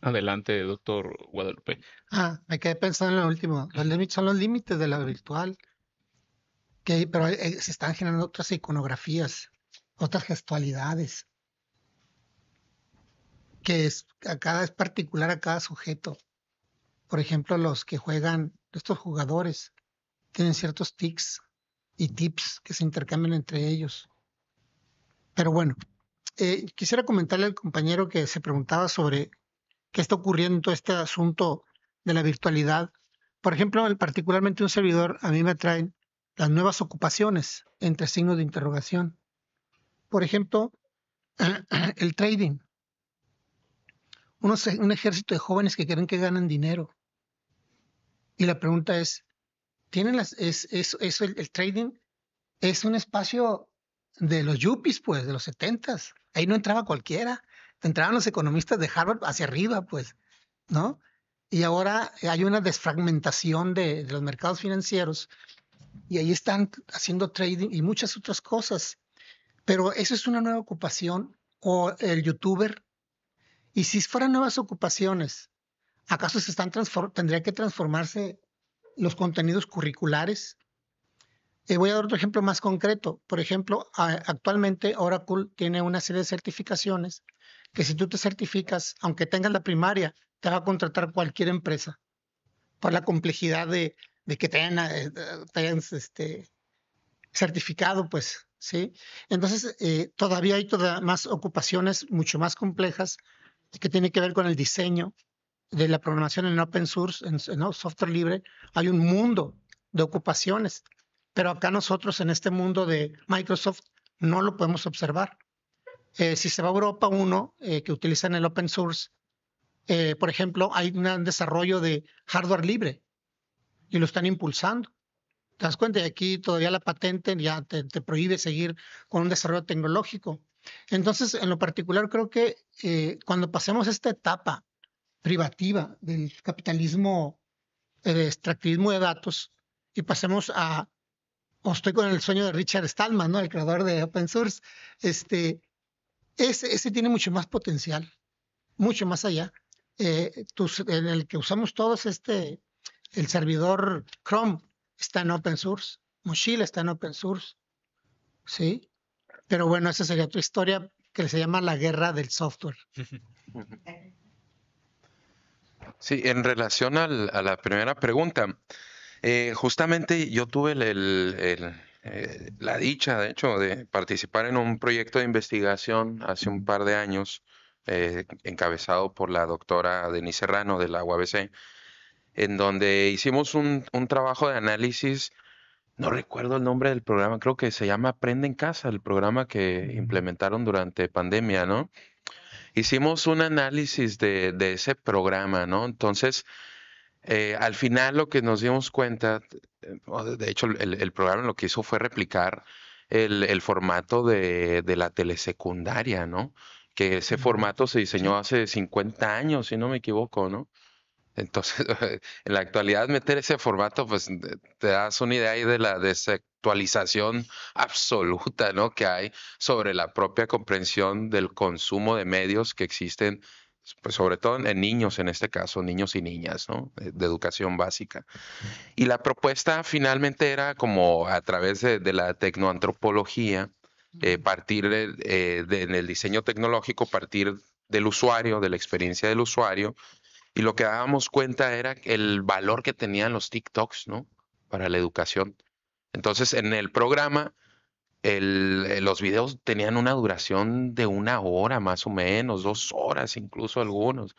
Adelante, doctor Guadalupe. Ah, me quedé pensando en lo último. Los límites son los límites de la virtual. Que, pero eh, se están generando otras iconografías, otras gestualidades. Que es, a cada es particular a cada sujeto. Por ejemplo, los que juegan, estos jugadores, tienen ciertos tics y tips que se intercambian entre ellos. Pero bueno, eh, quisiera comentarle al compañero que se preguntaba sobre está ocurriendo este asunto de la virtualidad. Por ejemplo, particularmente un servidor, a mí me atraen las nuevas ocupaciones entre signos de interrogación. Por ejemplo, el trading. un ejército de jóvenes que creen que ganan dinero. Y la pregunta es, ¿tienen las, es, el, trading es un espacio de los yuppies, pues, de los setentas. Ahí no entraba cualquiera entraban los economistas de Harvard hacia arriba, pues, ¿no? Y ahora hay una desfragmentación de, los mercados financieros y ahí están haciendo trading y muchas otras cosas. Pero eso es una nueva ocupación o el youtuber. Y si fueran nuevas ocupaciones, ¿acaso se están tendría que transformarse los contenidos curriculares? Eh, voy a dar otro ejemplo más concreto. Por ejemplo, actualmente Oracle tiene una serie de certificaciones que si tú te certificas, aunque tengas la primaria, te va a contratar cualquier empresa por la complejidad de, que eh, te hayan, este, certificado, pues, ¿sí? Entonces, eh, todavía hay toda más ocupaciones mucho más complejas que tienen que ver con el diseño de la programación en open source, en software libre. Hay un mundo de ocupaciones, pero acá nosotros en este mundo de Microsoft no lo podemos observar. Eh, si se va a Europa uno, eh, que utilizan el open source, eh, por ejemplo, hay un desarrollo de hardware libre y lo están impulsando. ¿Te das cuenta? Y aquí todavía la patente ya te, te prohíbe seguir con un desarrollo tecnológico. Entonces, en lo particular, creo que eh, cuando pasemos esta etapa privativa del capitalismo, de extractivismo de datos, y pasemos a, o estoy con el sueño de Richard Stallman, ¿no? el creador de open source, este, ese, tiene mucho más potencial, mucho más allá. Eh, en el que usamos todos este, el servidor Chrome está en open source, Mochila está en open source, ¿sí? Pero bueno, esa sería tu historia que se llama la guerra del software. Sí, en relación al, a la primera pregunta, eh, justamente yo tuve el eh, la dicha, de hecho, de participar en un proyecto de investigación hace un par de años, eh, encabezado por la doctora Denise Serrano de la UABC, en donde hicimos un, un trabajo de análisis, no recuerdo el nombre del programa, creo que se llama Aprende en Casa, el programa que implementaron durante pandemia, ¿no? Hicimos un análisis de, de ese programa, ¿no? Entonces, eh, al final lo que nos dimos cuenta, eh, de hecho el, programa lo que hizo fue replicar el, formato de, de, la telesecundaria, ¿no? Que ese formato se diseñó hace 50 años, si no me equivoco, ¿no? Entonces, en la actualidad meter ese formato, pues te das una idea ahí de la desactualización absoluta, ¿no? Que hay sobre la propia comprensión del consumo de medios que existen pues sobre todo en niños en este caso, niños y niñas, ¿no? Eh, de educación básica. Y la propuesta finalmente era como a través de, la tecnoantropología, eh, partir eh, en el diseño tecnológico, partir del usuario, de la experiencia del usuario. Y lo que dábamos cuenta era el valor que tenían los TikToks, ¿no? Para la educación. Entonces, en el programa eh, los videos tenían una duración de una hora más o menos, dos horas incluso algunos.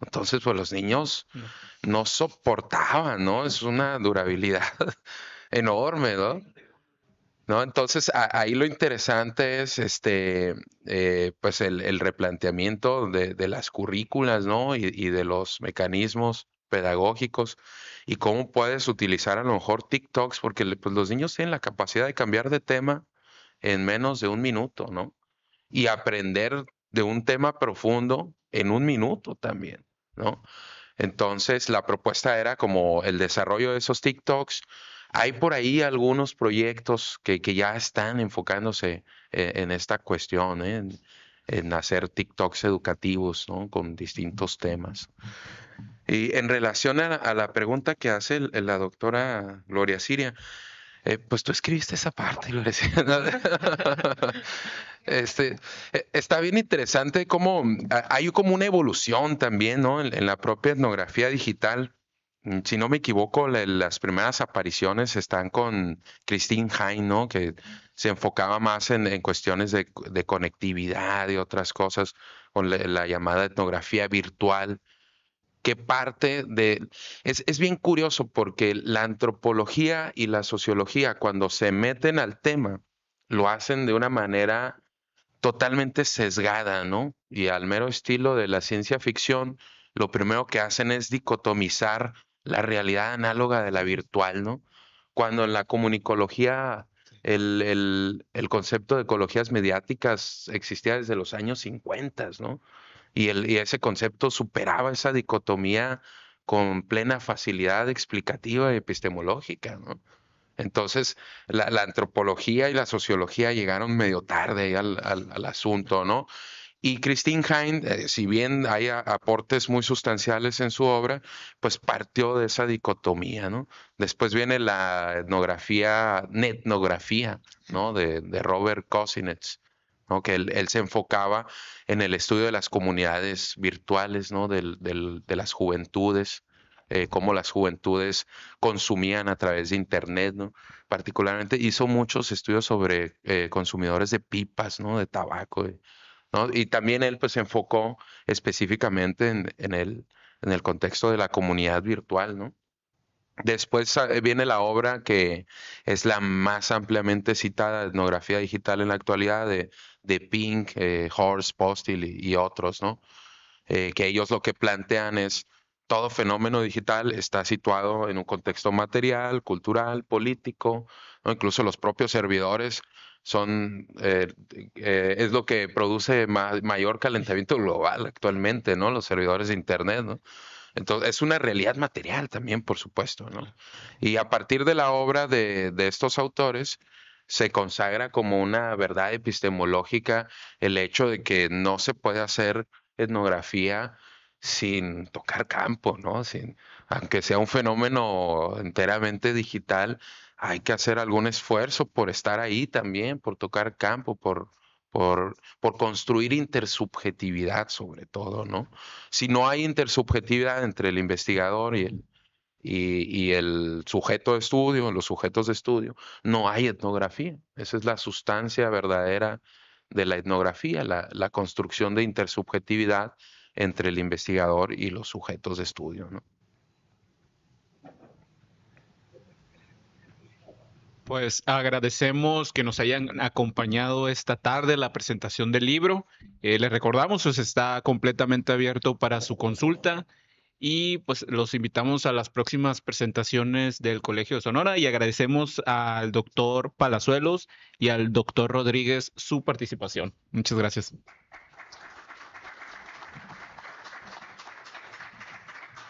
Entonces, pues los niños mm. no soportaban, ¿no? Es una durabilidad enorme, ¿no? Entonces, ahí lo interesante es este, eh, pues el, replanteamiento de, las currículas, ¿no? Y, y, de los mecanismos pedagógicos y cómo puedes utilizar a lo mejor TikToks, porque pues, los niños tienen la capacidad de cambiar de tema en menos de un minuto, ¿no? Y aprender de un tema profundo en un minuto también, ¿no? Entonces, la propuesta era como el desarrollo de esos TikToks. Hay por ahí algunos proyectos que, ya están enfocándose eh, en, esta cuestión, ¿eh? en, en, hacer TikToks educativos ¿no? con distintos temas. Y en relación a la pregunta que hace la doctora Gloria Siria, eh, pues tú escribiste esa parte, y lo este, eh, está bien interesante cómo mm, hay como una evolución también, ¿no? En, la propia etnografía digital. Mm, si no me equivoco, las primeras apariciones están con Christine Hine, ¿no? Que se enfocaba más en, cuestiones de, conectividad y otras cosas, con la llamada etnografía virtual que parte de... Es, es, bien curioso porque la antropología y la sociología cuando se meten al tema lo hacen de una manera totalmente sesgada, ¿no? Y al mero estilo de la ciencia ficción, lo primero que hacen es dicotomizar la realidad análoga de la virtual, ¿no? Cuando en la comunicología el, el, el concepto de ecologías mediáticas existía desde los años 50, ¿no? y, ese concepto superaba esa dicotomía con plena facilidad explicativa y epistemológica. Entonces, la, antropología y la sociología llegaron medio tarde al, asunto, ¿no? Y Christine Hind, eh, si bien hay aportes muy sustanciales en su obra, pues partió de esa dicotomía, ¿no? Después viene la etnografía, netnografía, ¿no? De, Robert Cosinets que él, se enfocaba en el estudio de las comunidades virtuales, ¿no? de las juventudes, eh, cómo las juventudes consumían a través de Internet. ¿no? Particularmente hizo muchos estudios sobre eh, consumidores de pipas, ¿no? de tabaco. Eh, ¿no? Y también él pues, se enfocó específicamente en, en, el, en el contexto de la comunidad virtual. ¿no? Después ah, eh, viene la obra que es la más ampliamente citada etnografía digital en la actualidad de, de Pink, eh, Horse, Postil y, otros, ¿no? Eh, que ellos lo que plantean es todo fenómeno digital está situado en un contexto material, cultural, político, ¿no? incluso los propios servidores son es lo que produce mayor calentamiento global actualmente, ¿no? Los servidores de internet, ¿no? Entonces, es una realidad material también, por supuesto, ¿no? Y a partir de la obra de, estos autores, se consagra como una verdad epistemológica el hecho de que no se puede hacer etnografía sin tocar campo, ¿no? Sin, aunque sea un fenómeno enteramente digital, hay que hacer algún esfuerzo por estar ahí también, por tocar campo, por por, por construir intersubjetividad sobre todo, ¿no? Si no hay intersubjetividad entre el investigador y el, y, el sujeto de estudio, los sujetos de estudio, no hay etnografía. Esa es la sustancia verdadera de la etnografía, la, la construcción de intersubjetividad entre el investigador y los sujetos de estudio, ¿no? Pues agradecemos que nos hayan acompañado esta tarde la presentación del libro. Eh, les recordamos, pues está completamente abierto para su consulta y pues los invitamos a las próximas presentaciones del Colegio de Sonora y agradecemos al doctor Palazuelos y al doctor Rodríguez su participación. Muchas gracias.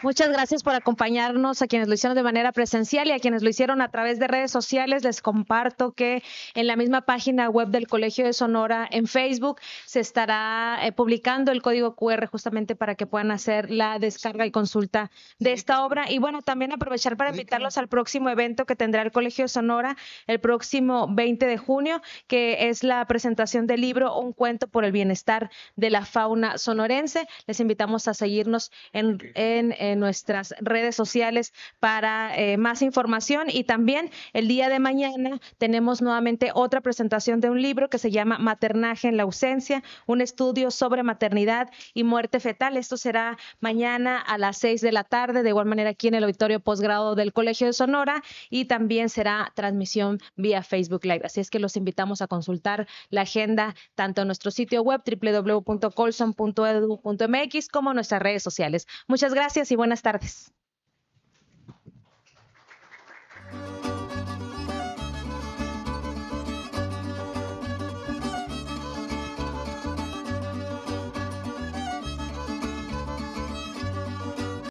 Muchas gracias por acompañarnos a quienes lo hicieron de manera presencial y a quienes lo hicieron a través de redes sociales. Les comparto que en la misma página web del Colegio de Sonora en Facebook se estará eh, publicando el código QR justamente para que puedan hacer la descarga y consulta de esta pues, obra. Y bueno, también aprovechar para invitarlos al próximo evento que tendrá el Colegio de Sonora el próximo 20 de junio, que es la presentación del libro Un cuento por el bienestar de la fauna sonorense. Les invitamos a seguirnos en, en eh, nuestras redes sociales para eh, más información. Y también el día de mañana tenemos nuevamente otra presentación de un libro que se llama Maternaje en la ausencia, un estudio sobre maternidad y muerte fetal. Esto será mañana a las seis de la tarde, de igual manera aquí en el auditorio posgrado del Colegio de Sonora y también será transmisión vía Facebook Live. Así es que los invitamos a consultar la agenda tanto en nuestro sitio web www.colson.edu.mx como en nuestras redes sociales. Muchas gracias y buenas tardes.